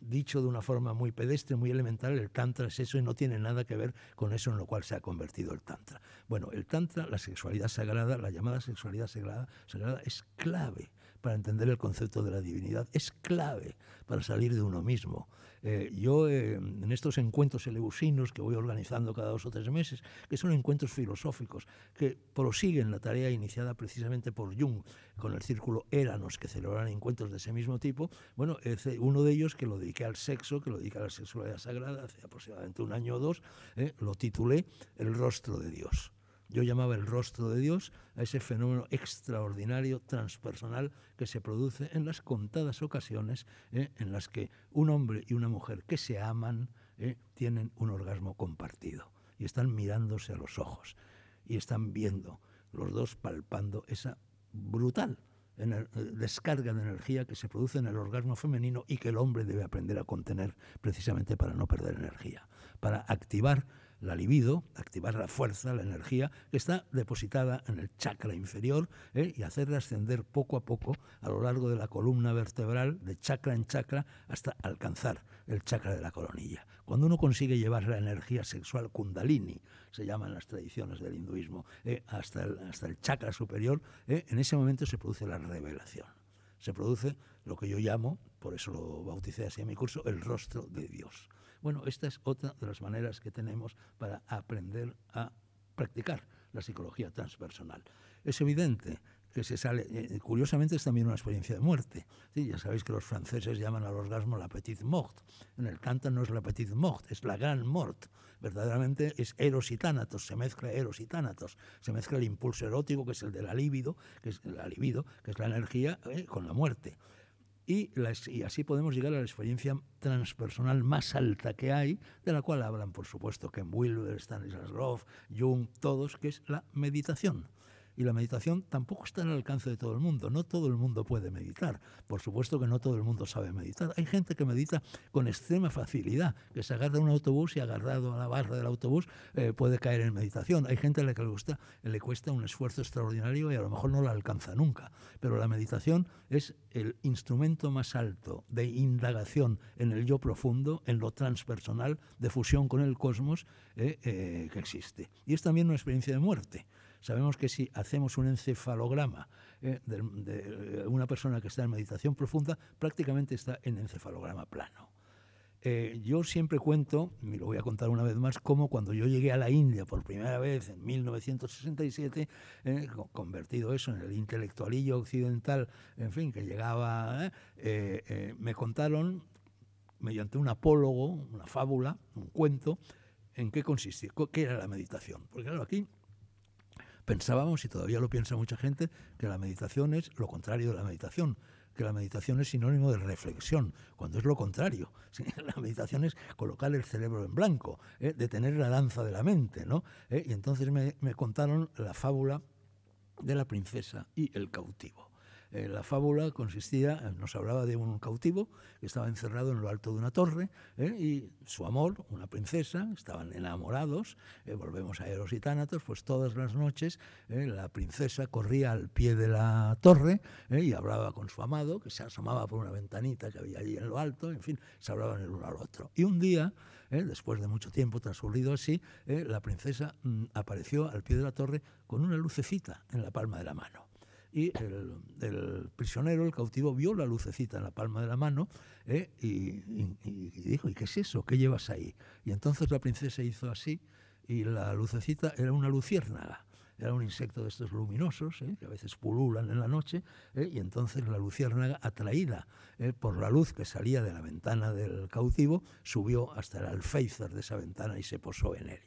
Speaker 1: dicho de una forma muy pedestre, muy elemental, el tantra es eso y no tiene nada que ver con eso en lo cual se ha convertido el tantra. Bueno, el tantra, la sexualidad sagrada, la llamada sexualidad sagrada, sagrada es clave para entender el concepto de la divinidad. Es clave para salir de uno mismo. Eh, yo eh, en estos encuentros eleusinos que voy organizando cada dos o tres meses, que son encuentros filosóficos, que prosiguen la tarea iniciada precisamente por Jung con el círculo Éranos, que celebran encuentros de ese mismo tipo, bueno, uno de ellos que lo dediqué al sexo, que lo dediqué a la sexualidad sagrada hace aproximadamente un año o dos, eh, lo titulé El rostro de Dios. Yo llamaba el rostro de Dios a ese fenómeno extraordinario, transpersonal, que se produce en las contadas ocasiones eh, en las que un hombre y una mujer que se aman eh, tienen un orgasmo compartido y están mirándose a los ojos y están viendo, los dos palpando esa brutal eh, descarga de energía que se produce en el orgasmo femenino y que el hombre debe aprender a contener precisamente para no perder energía, para activar la libido, activar la fuerza, la energía que está depositada en el chakra inferior ¿eh? y hacerla ascender poco a poco a lo largo de la columna vertebral, de chakra en chakra, hasta alcanzar el chakra de la coronilla. Cuando uno consigue llevar la energía sexual kundalini, se llama en las tradiciones del hinduismo, ¿eh? hasta, el, chakra superior, ¿eh? en ese momento se produce la revelación. Se produce lo que yo llamo, por eso lo bauticé así en mi curso, el rostro de Dios. Bueno, esta es otra de las maneras que tenemos para aprender a practicar la psicología transpersonal. Es evidente que se sale, eh, eh, curiosamente es también una experiencia de muerte. ¿sí? Ya sabéis que los franceses llaman al orgasmo la petite mort. En el canto no es la petite mort, es la gran mort. Verdaderamente es eros y tánatos, se mezcla eros y tánatos. Se mezcla el impulso erótico, que es el de la libido, que es la libido, que es la energía, eh, con la muerte y, así podemos llegar a la experiencia transpersonal más alta que hay, de la cual hablan, por supuesto, Ken Wilber, Stanislas Roth Jung, todos, que es la meditación. Y la meditación tampoco está en el alcance de todo el mundo. No todo el mundo puede meditar. Por supuesto que no todo el mundo sabe meditar. Hay gente que medita con extrema facilidad, que se agarra a un autobús y agarrado a la barra del autobús eh, puede caer en meditación. Hay gente a la que le, gusta, le cuesta un esfuerzo extraordinario y a lo mejor no la alcanza nunca. Pero la meditación es el instrumento más alto de indagación en el yo profundo, en lo transpersonal, de fusión con el cosmos eh, eh, que existe. Y es también una experiencia de muerte. Sabemos que si hacemos un encefalograma eh, de, eh, una persona que está en meditación profunda, prácticamente está en encefalograma plano. Eh, yo siempre cuento, y lo voy a contar una vez más, cómo cuando yo llegué a la India por primera vez en 1967, convertido eso en el intelectualillo occidental, en fin, que llegaba, me contaron mediante un apólogo, una fábula, un cuento, en qué consistía, qué era la meditación. Porque claro, aquí Pensábamos, y todavía lo piensa mucha gente, que la meditación es lo contrario de la meditación, que la meditación es sinónimo de reflexión, cuando es lo contrario. La meditación es colocar el cerebro en blanco, ¿eh? detener la lanza de la mente. ¿no? ¿Eh? Y entonces me contaron la fábula de la princesa y el cautivo. Eh, la fábula consistía, eh, nos hablaba de un cautivo que estaba encerrado en lo alto de una torre eh, y su amor, una princesa, estaban enamorados, volvemos a Eros y Tánatos, pues todas las noches la princesa corría al pie de la torre y hablaba con su amado, que se asomaba por una ventanita que había allí en lo alto, en fin, se hablaban el uno al otro. Y un día, después de mucho tiempo transcurrido así, la princesa mm, apareció al pie de la torre con una lucecita en la palma de la mano y el, prisionero, el cautivo, vio la lucecita en la palma de la mano ¿eh? y, dijo, ¿y qué es eso? ¿Qué llevas ahí? Y entonces la princesa hizo así y la lucecita era una luciérnaga. Era un insecto de estos luminosos, ¿eh? que a veces pululan en la noche, ¿eh? y entonces la luciérnaga, atraída por la luz que salía de la ventana del cautivo, subió hasta el alféizar de esa ventana y se posó en él.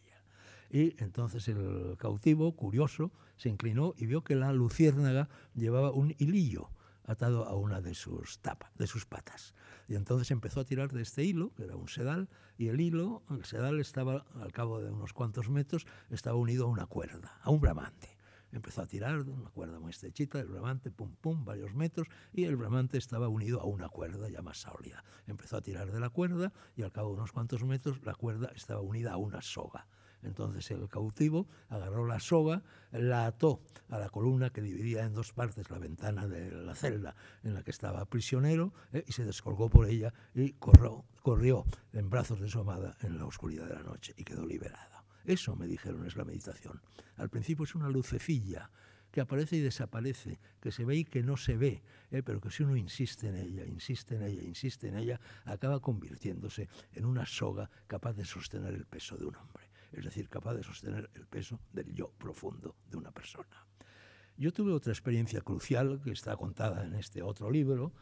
Speaker 1: Y entonces el cautivo, curioso, se inclinó y vio que la luciérnaga llevaba un hilillo atado a una de sus tapas, de sus patas. Y entonces empezó a tirar de este hilo, que era un sedal, y el hilo, el sedal estaba, al cabo de unos cuantos metros, estaba unido a una cuerda, a un bramante. Empezó a tirar de una cuerda muy estrechita, el bramante, pum, pum, varios metros, y el bramante estaba unido a una cuerda ya más sólida. Empezó a tirar de la cuerda y al cabo de unos cuantos metros la cuerda estaba unida a una soga. Entonces el cautivo agarró la soga, la ató a la columna que dividía en dos partes la ventana de la celda en la que estaba prisionero eh, y se descolgó por ella y corrió, corrió en brazos de su amada en la oscuridad de la noche y quedó liberada. Eso me dijeron es la meditación. Al principio es una lucecilla que aparece y desaparece, que se ve y que no se ve, eh, pero que si uno insiste en ella, insiste en ella, insiste en ella, acaba convirtiéndose en una soga capaz de sostener el peso de un hombre es decir, capaz de sostener el peso del yo profundo de una persona. Yo tuve otra experiencia crucial que está contada en este otro libro,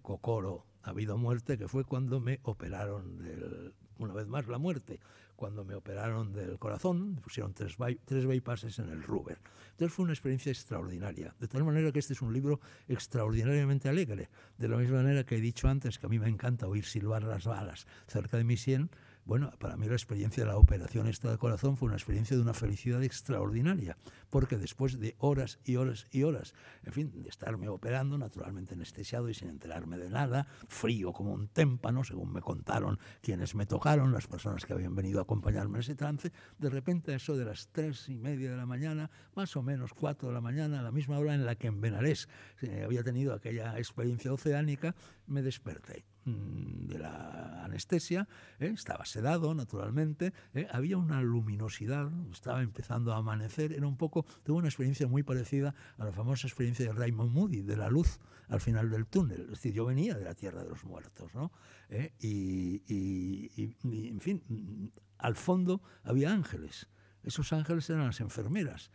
Speaker 1: Cocoro, ¿eh? ha habido muerte, que fue cuando me operaron del, una vez más la muerte, cuando me operaron del corazón, pusieron tres, tres bypasses en el Ruber. Entonces fue una experiencia extraordinaria, de tal manera que este es un libro extraordinariamente alegre, de la misma manera que he dicho antes que a mí me encanta oír silbar las balas cerca de mi sien, bueno, para mí la experiencia de la operación esta de corazón fue una experiencia de una felicidad extraordinaria, porque después de horas y horas y horas, en fin, de estarme operando, naturalmente anestesiado y sin enterarme de nada, frío como un témpano, según me contaron quienes me tocaron, las personas que habían venido a acompañarme en ese trance, de repente a eso de las tres y media de la mañana, más o menos cuatro de la mañana, a la misma hora en la que en Benarés eh, había tenido aquella experiencia oceánica, me desperté Mm, de la anestesia, ¿eh? estaba sedado naturalmente, ¿eh? había una luminosidad, estaba empezando a amanecer, era un poco, tuve una experiencia muy parecida a la famosa experiencia de Raymond Moody, de la luz al final del túnel, es decir, yo venía de la tierra de los muertos, ¿no? ¿Eh? y, en fin, al fondo había ángeles, esos ángeles eran las enfermeras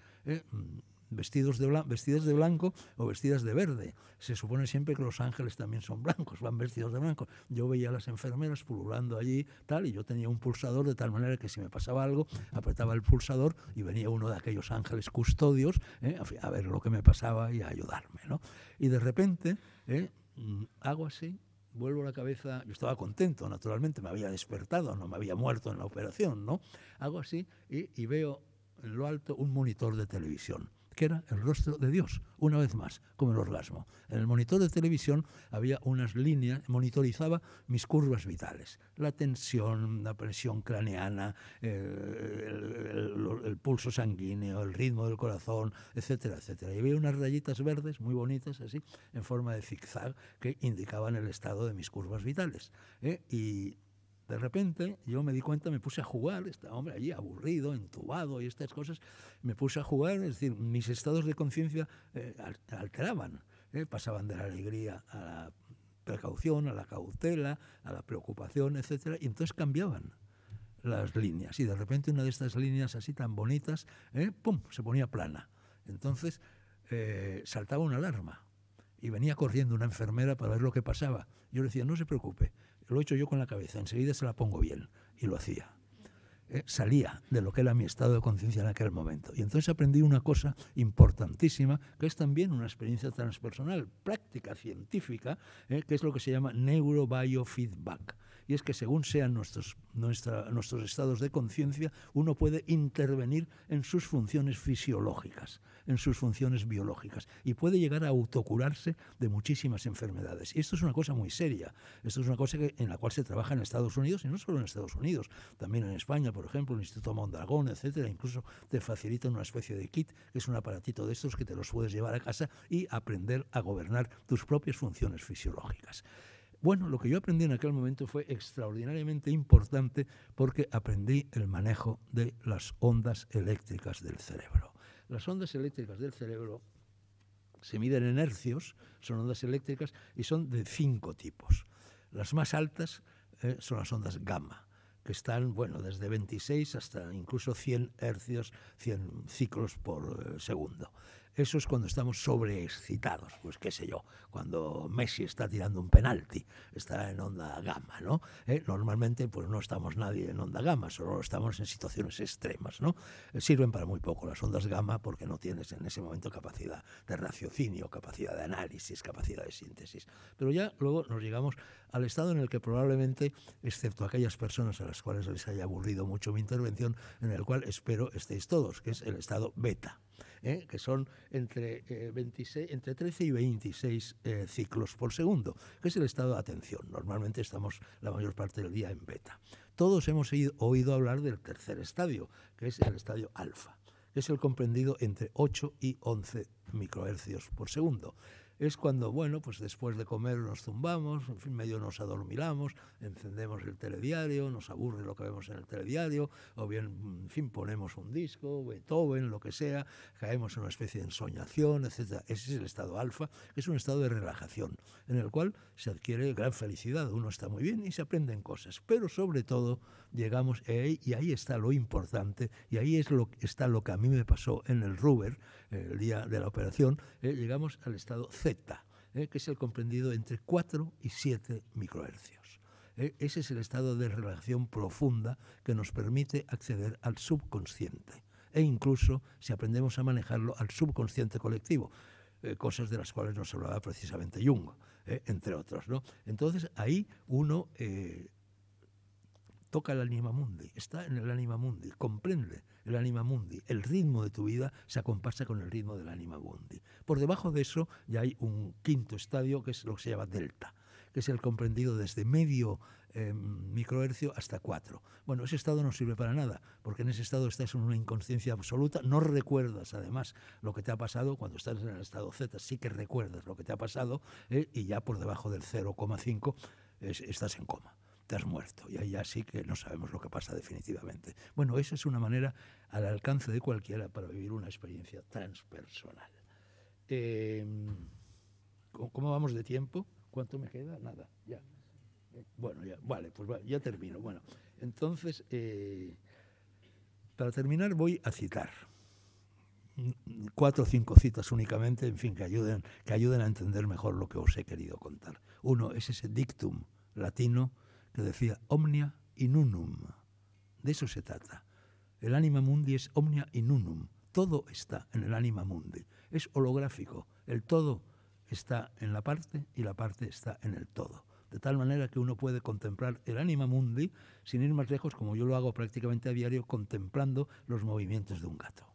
Speaker 1: vestidos de vestidas de blanco o vestidas de verde. Se supone siempre que los ángeles también son blancos, van vestidos de blanco. Yo veía a las enfermeras pululando allí, tal, y yo tenía un pulsador de tal manera que si me pasaba algo, apretaba el pulsador y venía uno de aquellos ángeles custodios eh, a ver lo que me pasaba y a ayudarme. Y de repente eh, mm, hago así vuelvo la cabeza, yo estaba contento, naturalmente, me había despertado, no me había muerto en la operación, ¿no? Hago así y, veo en lo alto un monitor de televisión que era el rostro de Dios, una vez más, como el orgasmo. En el monitor de televisión había unas líneas, monitorizaba mis curvas vitales, la tensión, la presión craneana, eh, el, pulso sanguíneo, el ritmo del corazón, etcétera, etcétera. Y había unas rayitas verdes muy bonitas, así, en forma de zigzag, que indicaban el estado de mis curvas vitales. ¿eh? Y de repente yo me di cuenta, me puse a jugar, estaba hombre allí aburrido, entubado y estas cosas, me puse a jugar, es decir, mis estados de conciencia eh, alteraban, eh, pasaban de la alegría a la precaución, a la cautela, a la preocupación, etcétera, y entonces cambiaban las líneas y de repente una de estas líneas así tan bonitas, eh, pum, se ponía plana. Entonces saltaba una alarma y venía corriendo una enfermera para ver lo que pasaba. Yo le decía, no se preocupe, lo he hecho yo con la cabeza, enseguida se la pongo bien, y lo hacía. Eh, salía de lo que era mi estado de conciencia en aquel momento. Y entonces aprendí una cosa importantísima, que es también una experiencia transpersonal, práctica, científica, eh, que es lo que se llama neurobiofeedback y es que según sean nuestros, nuestros estados de conciencia, uno puede intervenir en sus funciones fisiológicas, en sus funciones biológicas, y puede llegar a autocurarse de muchísimas enfermedades. Y esto es una cosa muy seria, esto es una cosa en la cual se trabaja en Estados Unidos, y no solo en Estados Unidos, también en España, por ejemplo, el Instituto Mondragón, etcétera, incluso te facilitan una especie de kit, que es un aparatito de estos que te los puedes llevar a casa y aprender a gobernar tus propias funciones fisiológicas. Bueno, lo que yo aprendí en aquel momento fue extraordinariamente importante porque aprendí el manejo de las ondas eléctricas del cerebro. Las ondas eléctricas del cerebro se miden en hercios, son ondas eléctricas y son de cinco tipos. Las más altas eh, son las ondas gamma, que están bueno, desde 26 hasta incluso 100 hercios, 100 ciclos por eh, segundo. Eso es cuando estamos sobreexcitados, pues qué sé yo, cuando Messi está tirando un penalti, está en onda gamma, ¿no? ¿Eh? Normalmente pues no estamos nadie en onda gamma, solo estamos en situaciones extremas, ¿no? Eh, sirven para muy poco las ondas gamma porque no tienes en ese momento capacidad de raciocinio, capacidad de análisis, capacidad de síntesis. Pero ya luego nos llegamos al estado en el que probablemente, excepto aquellas personas a las cuales les haya aburrido mucho mi intervención, en el cual espero estéis todos, que es el estado beta. ¿eh? que son entre, 13 eh, y 26 eh, ciclos por segundo, que es el estado de atención. Normalmente estamos la mayor parte del día en beta. Todos hemos oído hablar del tercer estadio, que es el estadio alfa, que es el comprendido entre 8 y 11 microhercios por segundo es cuando, bueno, pues después de comer nos zumbamos, en fin, medio nos adormilamos, encendemos el telediario, nos aburre lo que vemos en el telediario, o bien, en fin, ponemos un disco, Beethoven, lo que sea, caemos en una especie de ensoñación, etc. Ese es el estado alfa, que es un estado de relajación, en el cual se adquiere gran felicidad, uno está muy bien y se aprenden cosas, pero sobre todo llegamos, y ahí está lo importante, y ahí es lo, está lo que a mí me pasó en el Ruber, el día de la operación, eh, llegamos al estado C eh, que es el comprendido entre 4 y 7 microhercios. Eh, ese es el estado de relación profunda que nos permite acceder al subconsciente e incluso si aprendemos a manejarlo al subconsciente colectivo, eh, cosas de las cuales nos hablaba precisamente Jung, entre otros. ¿no? Entonces ahí uno toca el anima mundi, está en el anima mundi, comprende el anima mundi, el ritmo de tu vida se acompasa con el ritmo del anima mundi. Por debajo de eso ya hay un quinto estadio que es lo que se llama delta, que es el comprendido desde medio em, microhercio hasta cuatro. Bueno, ese estado no sirve para nada, porque en ese estado estás en una inconsciencia absoluta, no recuerdas además lo que te ha pasado, cuando estás en el estado Z sí que recuerdas lo que te ha pasado, eh, y ya por debajo del 0,5 estás en coma te has muerto. Y ahí ya sí que no sabemos lo que pasa definitivamente. Bueno, esa es una manera al alcance de cualquiera para vivir una experiencia transpersonal. Em, ¿Cómo vamos de tiempo? ¿Cuánto me queda? Nada, ya. Eh, bueno, ya, vale, pues ya termino. Bueno, entonces, eh, para terminar voy a citar cuatro o cinco citas únicamente, en fin, que ayuden, que ayuden a entender mejor lo que os he querido contar. Uno es ese dictum latino decía omnia in De eso se trata. El anima mundi es omnia in Todo está en el anima mundi. Es holográfico. El todo está en la parte y la parte está en el todo. De tal manera que uno puede contemplar el anima mundi sin ir más lejos, como yo lo hago prácticamente a diario, contemplando los movimientos de un gato.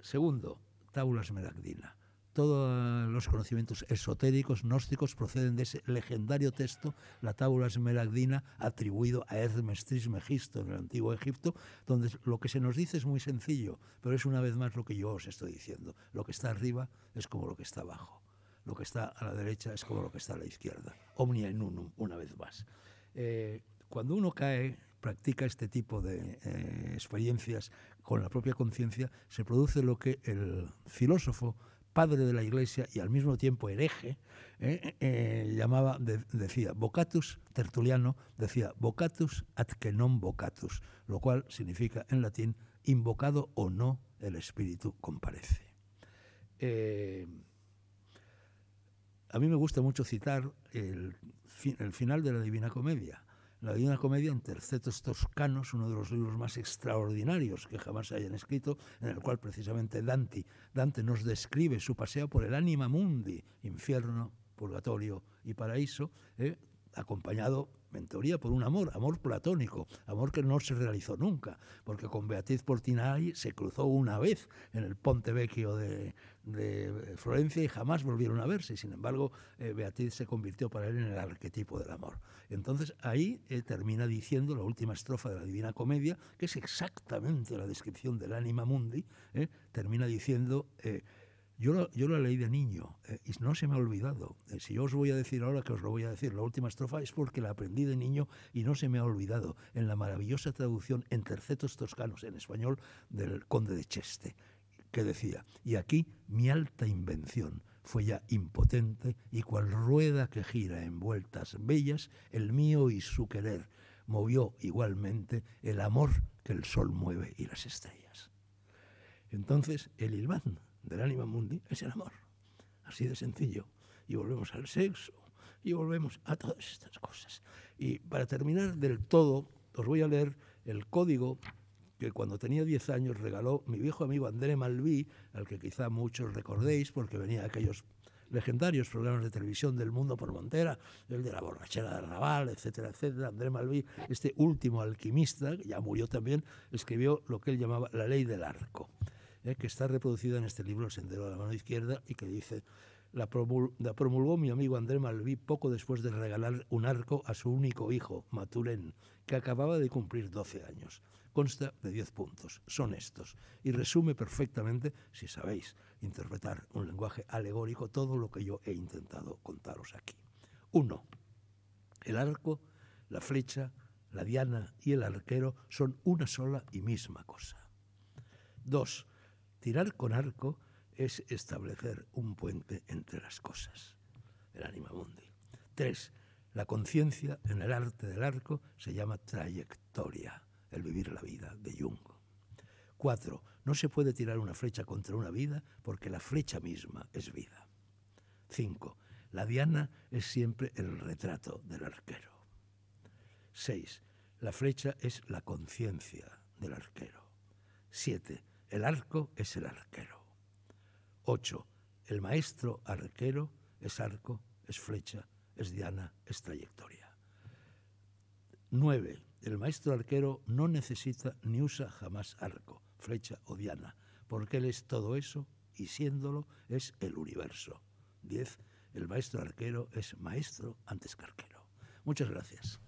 Speaker 1: Segundo, tabula Meragdina todos los conocimientos esotéricos, gnósticos, proceden de ese legendario texto, la Tábula Esmeraldina, atribuido a Hermes Trismegisto en el Antiguo Egipto, donde lo que se nos dice es muy sencillo, pero es una vez más lo que yo os estoy diciendo. Lo que está arriba es como lo que está abajo. Lo que está a la derecha es como lo que está a la izquierda. Omnia in unum, una vez más. Eh, cuando uno cae practica este tipo de eh, experiencias con la propia conciencia, se produce lo que el filósofo padre de la Iglesia y al mismo tiempo hereje, eh, eh, eh, llamaba, decía, vocatus, Tertuliano decía, vocatus ad que non vocatus, lo cual significa en latín, invocado o no, el Espíritu comparece. a mí me gusta mucho citar el final de la Divina Comedia, la una Comedia en tercetos toscanos, uno de los libros más extraordinarios que jamás se hayan escrito, en el cual precisamente Dante, Dante nos describe su paseo por el anima mundi, infierno, purgatorio y paraíso, eh, acompañado en teoría por un amor, amor platónico, amor que no se realizó nunca, porque con Beatriz Portinari se cruzó una vez en el Ponte Vecchio de, Florencia y jamás volvieron a verse. Sin embargo, eh, Beatriz se convirtió para él en el arquetipo del amor. Entonces ahí eh, termina diciendo la última estrofa de la Divina Comedia, que es exactamente la descripción del anima mundi, eh, termina diciendo... Yo la leí de niño eh, y no se me ha olvidado. Eh, si yo os voy a decir ahora que os lo voy a decir, la última estrofa es porque la aprendí de niño y no se me ha olvidado en la maravillosa traducción en tercetos toscanos en español del conde de Cheste, que decía, y aquí mi alta invención fue ya impotente y cual rueda que gira en vueltas bellas, el mío y su querer movió igualmente el amor que el sol mueve y las estrellas. Entonces, el Ilván del ánima mundi es el amor. Así de sencillo. Y volvemos al sexo y volvemos a todas estas cosas. Y para terminar del todo, os voy a leer el código que cuando tenía 10 años regaló mi viejo amigo André Malví, al que quizá muchos recordéis porque venía de aquellos legendarios programas de televisión del mundo por Montera, el de la borrachera de Raval, etcétera, etcétera. André Malví, este último alquimista, que ya murió también, escribió lo que él llamaba la ley del arco. ¿eh? que está reproducida en este libro, El Sendero de la Mano Izquierda, y que dice, la, promulgó mi amigo André Malví poco después de regalar un arco a su único hijo, Maturén, que acababa de cumplir 12 años. Consta de 10 puntos, son estos, y resume perfectamente, si sabéis interpretar un lenguaje alegórico, todo lo que yo he intentado contaros aquí. 1. El arco, la flecha, la diana y el arquero son una sola y misma cosa. 2. Tirar con arco es establecer un puente entre las cosas, el anima mundi. Tres, la conciencia en el arte del arco se llama trayectoria, el vivir la vida de Jung. Cuatro, no se puede tirar una flecha contra una vida porque la flecha misma es vida. Cinco, la diana es siempre el retrato del arquero. Seis, la flecha es la conciencia del arquero. Siete, el arco es el arquero. 8. El maestro arquero es arco, es flecha, es diana, es trayectoria. 9. El maestro arquero no necesita ni usa jamás arco, flecha o diana, porque él es todo eso y siéndolo es el universo. 10. El maestro arquero es maestro antes que arquero. Muchas gracias.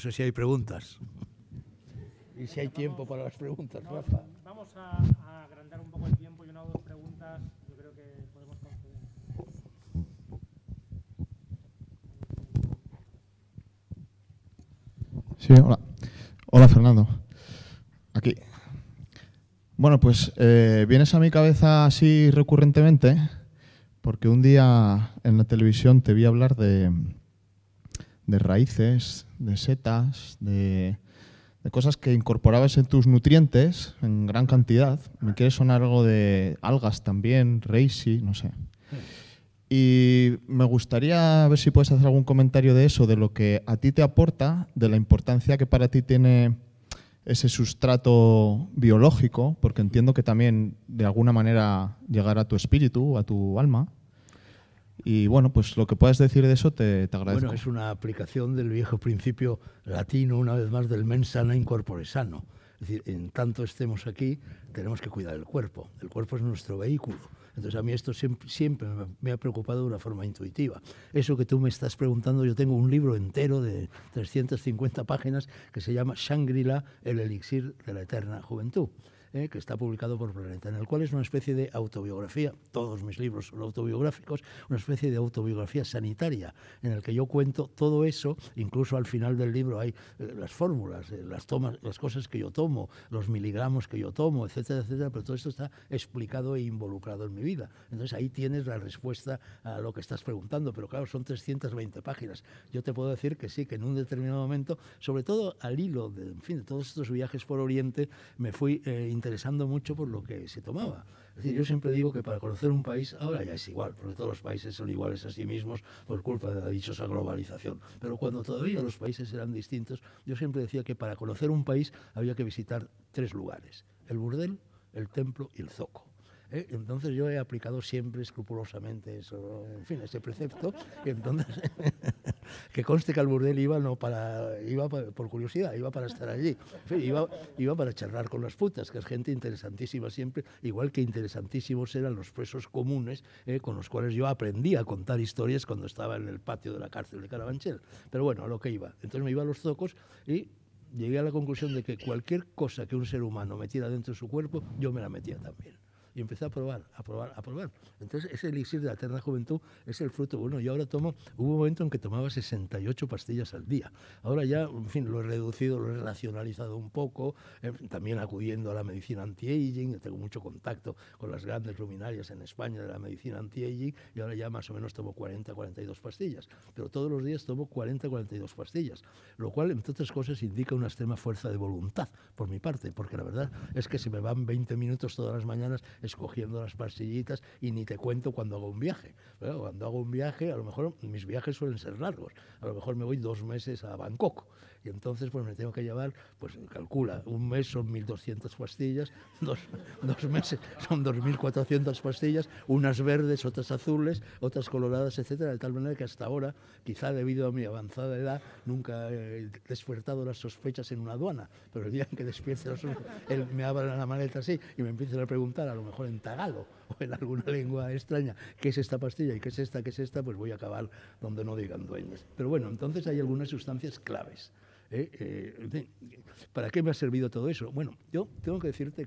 Speaker 1: No sé si hay preguntas. Y si hay tiempo para las preguntas, Rafa. Vamos a, a, agrandar un poco el tiempo y una o dos preguntas. Yo creo que podemos concluir. Sí, hola. Hola, Fernando. Aquí. Bueno, pues eh, vienes a mi cabeza así recurrentemente porque un día en la televisión te vi hablar de, de raíces, de setas, de, cosas que incorporabas en tus nutrientes en gran cantidad. Me quiere sonar algo de algas también, reishi, no sé. Y me gustaría ver si puedes hacer algún comentario de eso, de lo que a ti te aporta, de la importancia que para ti tiene ese sustrato biológico, porque entiendo que también de alguna manera llegará a tu espíritu, a tu alma. Y bueno, pues lo que puedas decir de eso te, te, agradezco. Bueno, es una aplicación del viejo principio latino, una vez más, del mens sana corpore sano. Es decir, en tanto estemos aquí, tenemos que cuidar el cuerpo. El cuerpo es nuestro vehículo. Entonces, a mí esto siempre, me ha preocupado de una forma intuitiva. Eso que tú me estás preguntando, yo tengo un libro entero de 350 páginas que se llama Shangri-La, el elixir de la eterna juventud. Eh, que está publicado por Planeta, en el cual es una especie de autobiografía, todos mis libros son autobiográficos, una especie de autobiografía sanitaria, en el que yo cuento todo eso, incluso al final del libro hay eh, las fórmulas, eh, las tomas, las cosas que yo tomo, los miligramos que yo tomo, etcétera, etcétera, pero todo esto está explicado e involucrado en mi vida. Entonces ahí tienes la respuesta a lo que estás preguntando, pero claro, son 320 páginas. Yo te puedo decir que sí, que en un determinado momento, sobre todo al hilo de, fin, de todos estos viajes por Oriente, me fui interesando mucho por lo que se tomaba. Es decir, yo siempre digo que para conocer un país ahora ya es igual, porque todos los países son iguales a sí mismos por culpa de la dichosa globalización. Pero cuando todavía los países eran distintos, yo siempre decía que para conocer un país había que visitar tres lugares, el burdel, el templo y el zoco. ¿eh? Entonces yo he aplicado siempre escrupulosamente eso, en fin, ese precepto. Y entonces que conste que al burdel iba para, iba por curiosidad, iba para estar allí, iba, para charlar con las putas, que es gente interesantísima siempre, igual que interesantísimos eran los presos comunes eh, con los cuales yo aprendí a contar historias cuando estaba en el patio de la cárcel de Carabanchel. Pero bueno, a lo que iba. Entonces me iba a los zocos y llegué a la conclusión de que cualquier cosa que un ser humano metiera dentro de su cuerpo, yo me la metía también y empecé a probar, a probar, a probar. Entonces, ese elixir de la eterna juventud es el fruto bueno. Yo ahora tomo, hubo un momento en que tomaba 68 pastillas al día. Ahora ya, en fin, lo he reducido, lo he racionalizado un poco, también acudiendo a la medicina anti-aging, tengo mucho contacto con las grandes luminarias en España de la medicina anti-aging y ahora ya más o menos tomo 40, 42 pastillas. Pero todos los días tomo 40, 42 pastillas, lo cual, entre otras cosas, indica una extrema fuerza de voluntad por mi parte, porque la verdad es que se me van 20 minutos todas las mañanas escogiendo las pastillitas y ni te cuento cuando hago un viaje. cuando hago un viaje, a lo mejor mis viajes suelen ser largos. A lo mejor me voy dos meses a Bangkok y entonces, pues me tengo que llevar, pues calcula, un mes son 1.200 pastillas, dos, meses son 2.400 pastillas, unas verdes, otras azules, otras coloradas, etcétera, de tal manera que hasta ahora, quizá debido a mi avanzada edad, nunca he despertado las sospechas en una aduana, pero el día en que despierte él me abra la maleta así y me empiezan a preguntar, a lo mejor en tagalo o en alguna lengua extraña, ¿qué es esta pastilla y qué es esta, qué es esta? Pues voy a acabar donde no digan dueños. Pero bueno, entonces hay algunas sustancias claves. ¿eh? Eh, ¿Para qué me ha servido todo eso? Bueno, yo tengo que decirte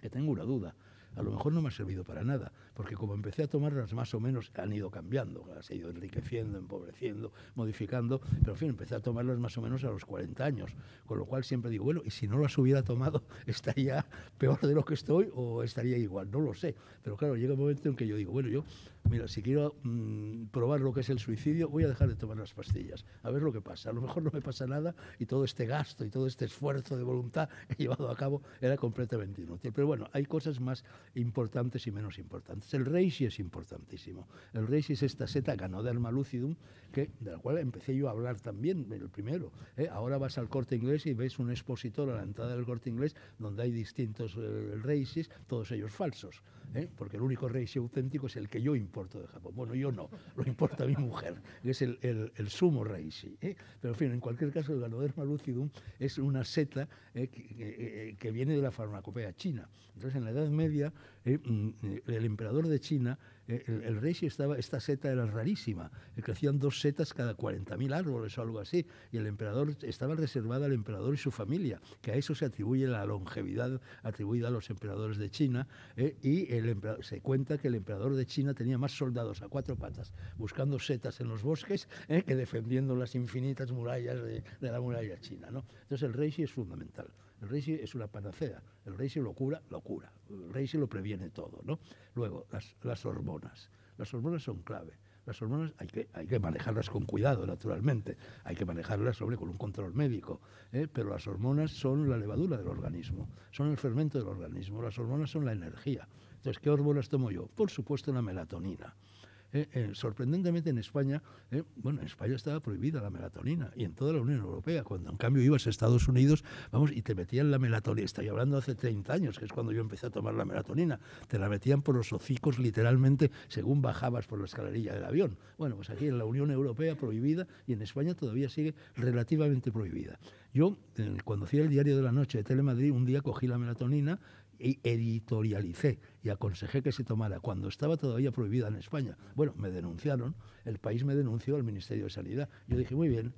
Speaker 1: que, tengo una duda. A lo mejor no me ha servido para nada porque como empecé a tomarlas más o menos han ido cambiando, han ido enriqueciendo, empobreciendo, modificando, pero en fin, empecé a tomarlas más o menos a los 40 años, con lo cual siempre digo, bueno, y si no las hubiera tomado, ¿estaría peor de lo que estoy o estaría igual? No lo sé, pero claro, llega un momento en que yo digo, bueno, yo, mira, si quiero mm, probar lo que es el suicidio, voy a dejar de tomar las pastillas, a ver lo que pasa, a lo mejor no me pasa nada y todo este gasto y todo este esfuerzo de voluntad que he llevado a cabo era completamente inútil, pero bueno, hay cosas más importantes y menos importantes el Reishi es importantísimo. El Reishi es esta seta Ganoderma lucidum, que, de la cual empecé yo a hablar también, el primero. ¿eh? Ahora vas al corte inglés y ves un expositor a la entrada del corte inglés donde hay distintos eh, Reishis, todos ellos falsos, ¿eh? porque el único Reishi auténtico es el que yo importo de Japón. Bueno, yo no, lo importa mi mujer, que es el, sumo Reishi. Pero en fin, en cualquier caso, el Ganoderma lucidum es una seta que, que viene de la farmacopea china. Entonces, en la Edad Media, eh, mm, el emperador de China, eh, el, rey estaba, esta seta era rarísima, eh, crecían dos setas cada 40.000 árboles o algo así, y el emperador estaba reservada al emperador y su familia, que a eso se atribuye la longevidad atribuida a los emperadores de China, y se cuenta que el emperador de China tenía más soldados a cuatro patas buscando setas en los bosques que defendiendo las infinitas murallas de, la muralla china. Entonces el rey sí es fundamental. El Reishi es una panacea. El Reishi lo cura, lo cura. El Reishi lo previene todo, ¿no? Luego, las, hormonas. Las hormonas son clave. Las hormonas hay que, manejarlas con cuidado, naturalmente. Hay que manejarlas sobre con un control médico. ¿eh? Pero las hormonas son la levadura del organismo, son el fermento del organismo. Las hormonas son la energía. Entonces, ¿qué hormonas tomo yo? Por supuesto, la melatonina. Eh, eh, sorprendentemente en España, eh, bueno, en España estaba prohibida la melatonina y en toda la Unión Europea, cuando en cambio ibas a Estados Unidos, vamos, y te metían la melatonina, estoy hablando hace 30 años, que es cuando yo empecé a tomar la melatonina, te la metían por los hocicos literalmente según bajabas por la escalerilla del avión. Bueno, pues aquí en la Unión Europea prohibida y en España todavía sigue relativamente prohibida. Yo, cuando hacía el diario de la noche de Telemadrid, un día cogí la melatonina, editorialicé y aconsejé que se tomara cuando estaba todavía prohibida en España. Bueno, me denunciaron, el país me denunció al Ministerio de Sanidad. Yo dije, muy bien,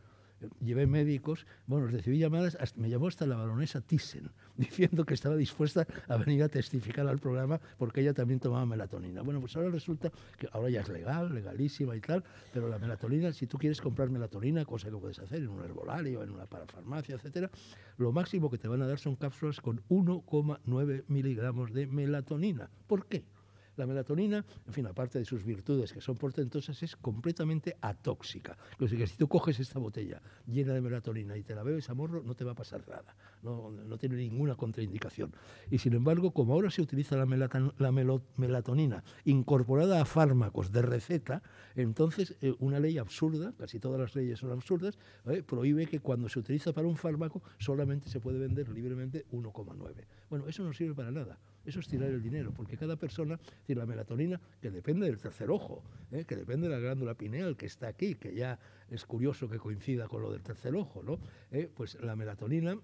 Speaker 1: llevé médicos, bueno, recibí llamadas, me llamó hasta la baronesa Thyssen, diciendo que estaba dispuesta a venir a testificar al programa porque ella también tomaba melatonina. Bueno, pues ahora resulta que ahora ya es legal, legalísima y tal, pero la melatonina, si tú quieres comprar melatonina, cosa que puedes hacer en un herbolario, en una parafarmacia, etcétera, lo máximo que te van a dar son cápsulas con 1,9 miligramos de melatonina. ¿Por qué? La melatonina, en fin, aparte de sus virtudes que son portentosas, es completamente atóxica. Lo que si tú coges esta botella llena de melatonina y te la bebes a morro, no te va a pasar nada. No, tiene ninguna contraindicación. Y sin embargo, como ahora se utiliza la, melatonina incorporada a fármacos de receta, entonces eh, una ley absurda, casi todas las leyes son absurdas, eh, prohíbe que cuando se utiliza para un fármaco solamente se puede vender libremente 1,9. Bueno, eso no sirve para nada. Eso es tirar el dinero, porque cada persona, es la melatonina, que depende del tercer ojo, ¿eh? que depende de la glándula pineal que está aquí, que ya es curioso que coincida con lo del tercer ojo, ¿no? ¿Eh? pues la melatonina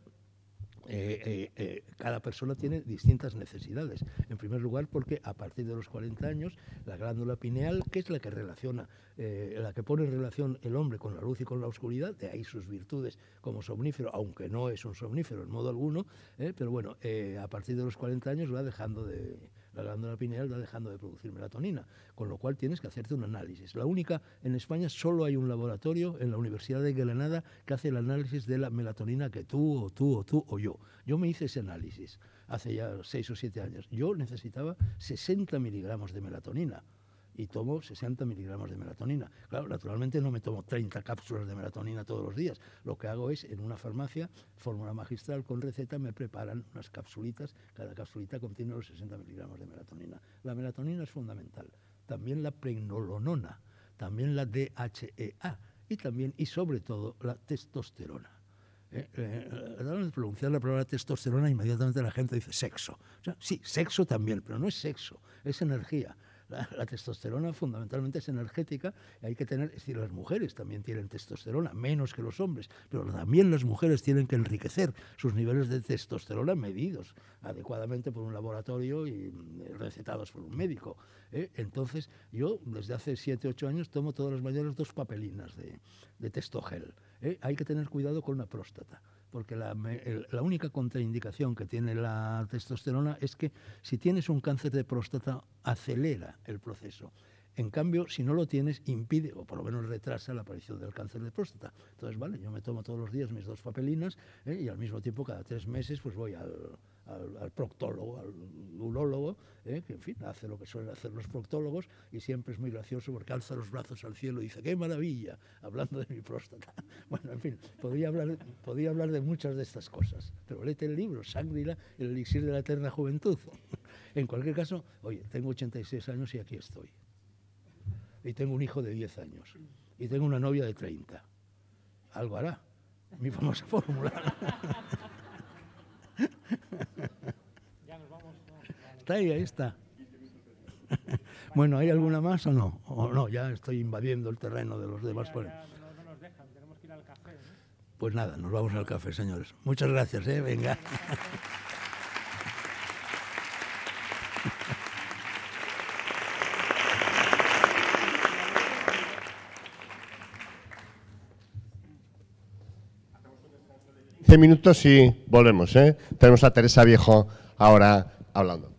Speaker 1: eh, eh, eh, cada persona tiene distintas necesidades. En primer lugar, porque a partir de los 40 años, la glándula pineal, que es la que relaciona, la que pone en relación el hombre con la luz y con la oscuridad, de ahí sus virtudes como somnífero, aunque no es un somnífero en modo alguno, pero bueno, a partir de los 40 años va dejando de la glándula pineal va dejando de producir melatonina, con lo cual tienes que hacerte un análisis. La única, en España solo hay un laboratorio en la Universidad de Granada que hace el análisis de la melatonina que tú o tú o tú o yo. Yo me hice ese análisis hace ya seis o siete años. Yo necesitaba 60 miligramos de melatonina y tomo 60 miligramos de melatonina. Claro, naturalmente no me tomo 30 cápsulas de melatonina todos los días. Lo que hago es, en una farmacia, fórmula magistral con receta, me preparan unas capsulitas. Cada cápsulita contiene los 60 miligramos de melatonina. La melatonina es fundamental. También la pregnolonona, también la DHEA y también y sobre todo la testosterona. Eh, eh, eh, al pronunciar la palabra testosterona, inmediatamente la gente dice sexo. sí, sexo también, pero no es sexo, es energía la, testosterona fundamentalmente es energética, hay que tener, es decir, las mujeres también tienen testosterona, menos que los hombres, pero también las mujeres tienen que enriquecer sus niveles de testosterona medidos adecuadamente por un laboratorio y eh, recetados por un médico. ¿eh? Entonces, yo desde hace 7, 8 años tomo todas las mayores dos papelinas de, testogel. ¿eh? Hay que tener cuidado con una próstata porque la, única contraindicación que tiene la testosterona es que si tienes un cáncer de próstata acelera el proceso. En cambio, si no lo tienes, impide o por lo menos retrasa la aparición del cáncer de próstata. Entonces, vale, yo me tomo todos los días mis dos papelinas ¿eh? y al mismo tiempo cada tres meses pues voy al, proctólogo, al urólogo, ¿eh? que en fin, hace lo que suelen hacer los proctólogos y siempre es muy gracioso porque alza los brazos al cielo y dice, qué maravilla, hablando de mi próstata. Bueno, en fin, podría hablar, podría hablar de muchas de estas cosas, pero léete el libro, Sangrila, el elixir de la eterna juventud. en cualquier caso, oye, tengo 86 años y aquí estoy y tengo un hijo de 10 años y tengo una novia de 30. Algo hará, mi famosa fórmula. Está ahí, ahí está. Bueno, ¿hay alguna más o no? O no, ya estoy invadiendo el terreno de los demás. Ya, Pues nada, nos vamos al café, señores. Muchas gracias, ¿eh? Venga. minutos y volvemos. ¿eh? Tenemos a Teresa Viejo ahora hablando.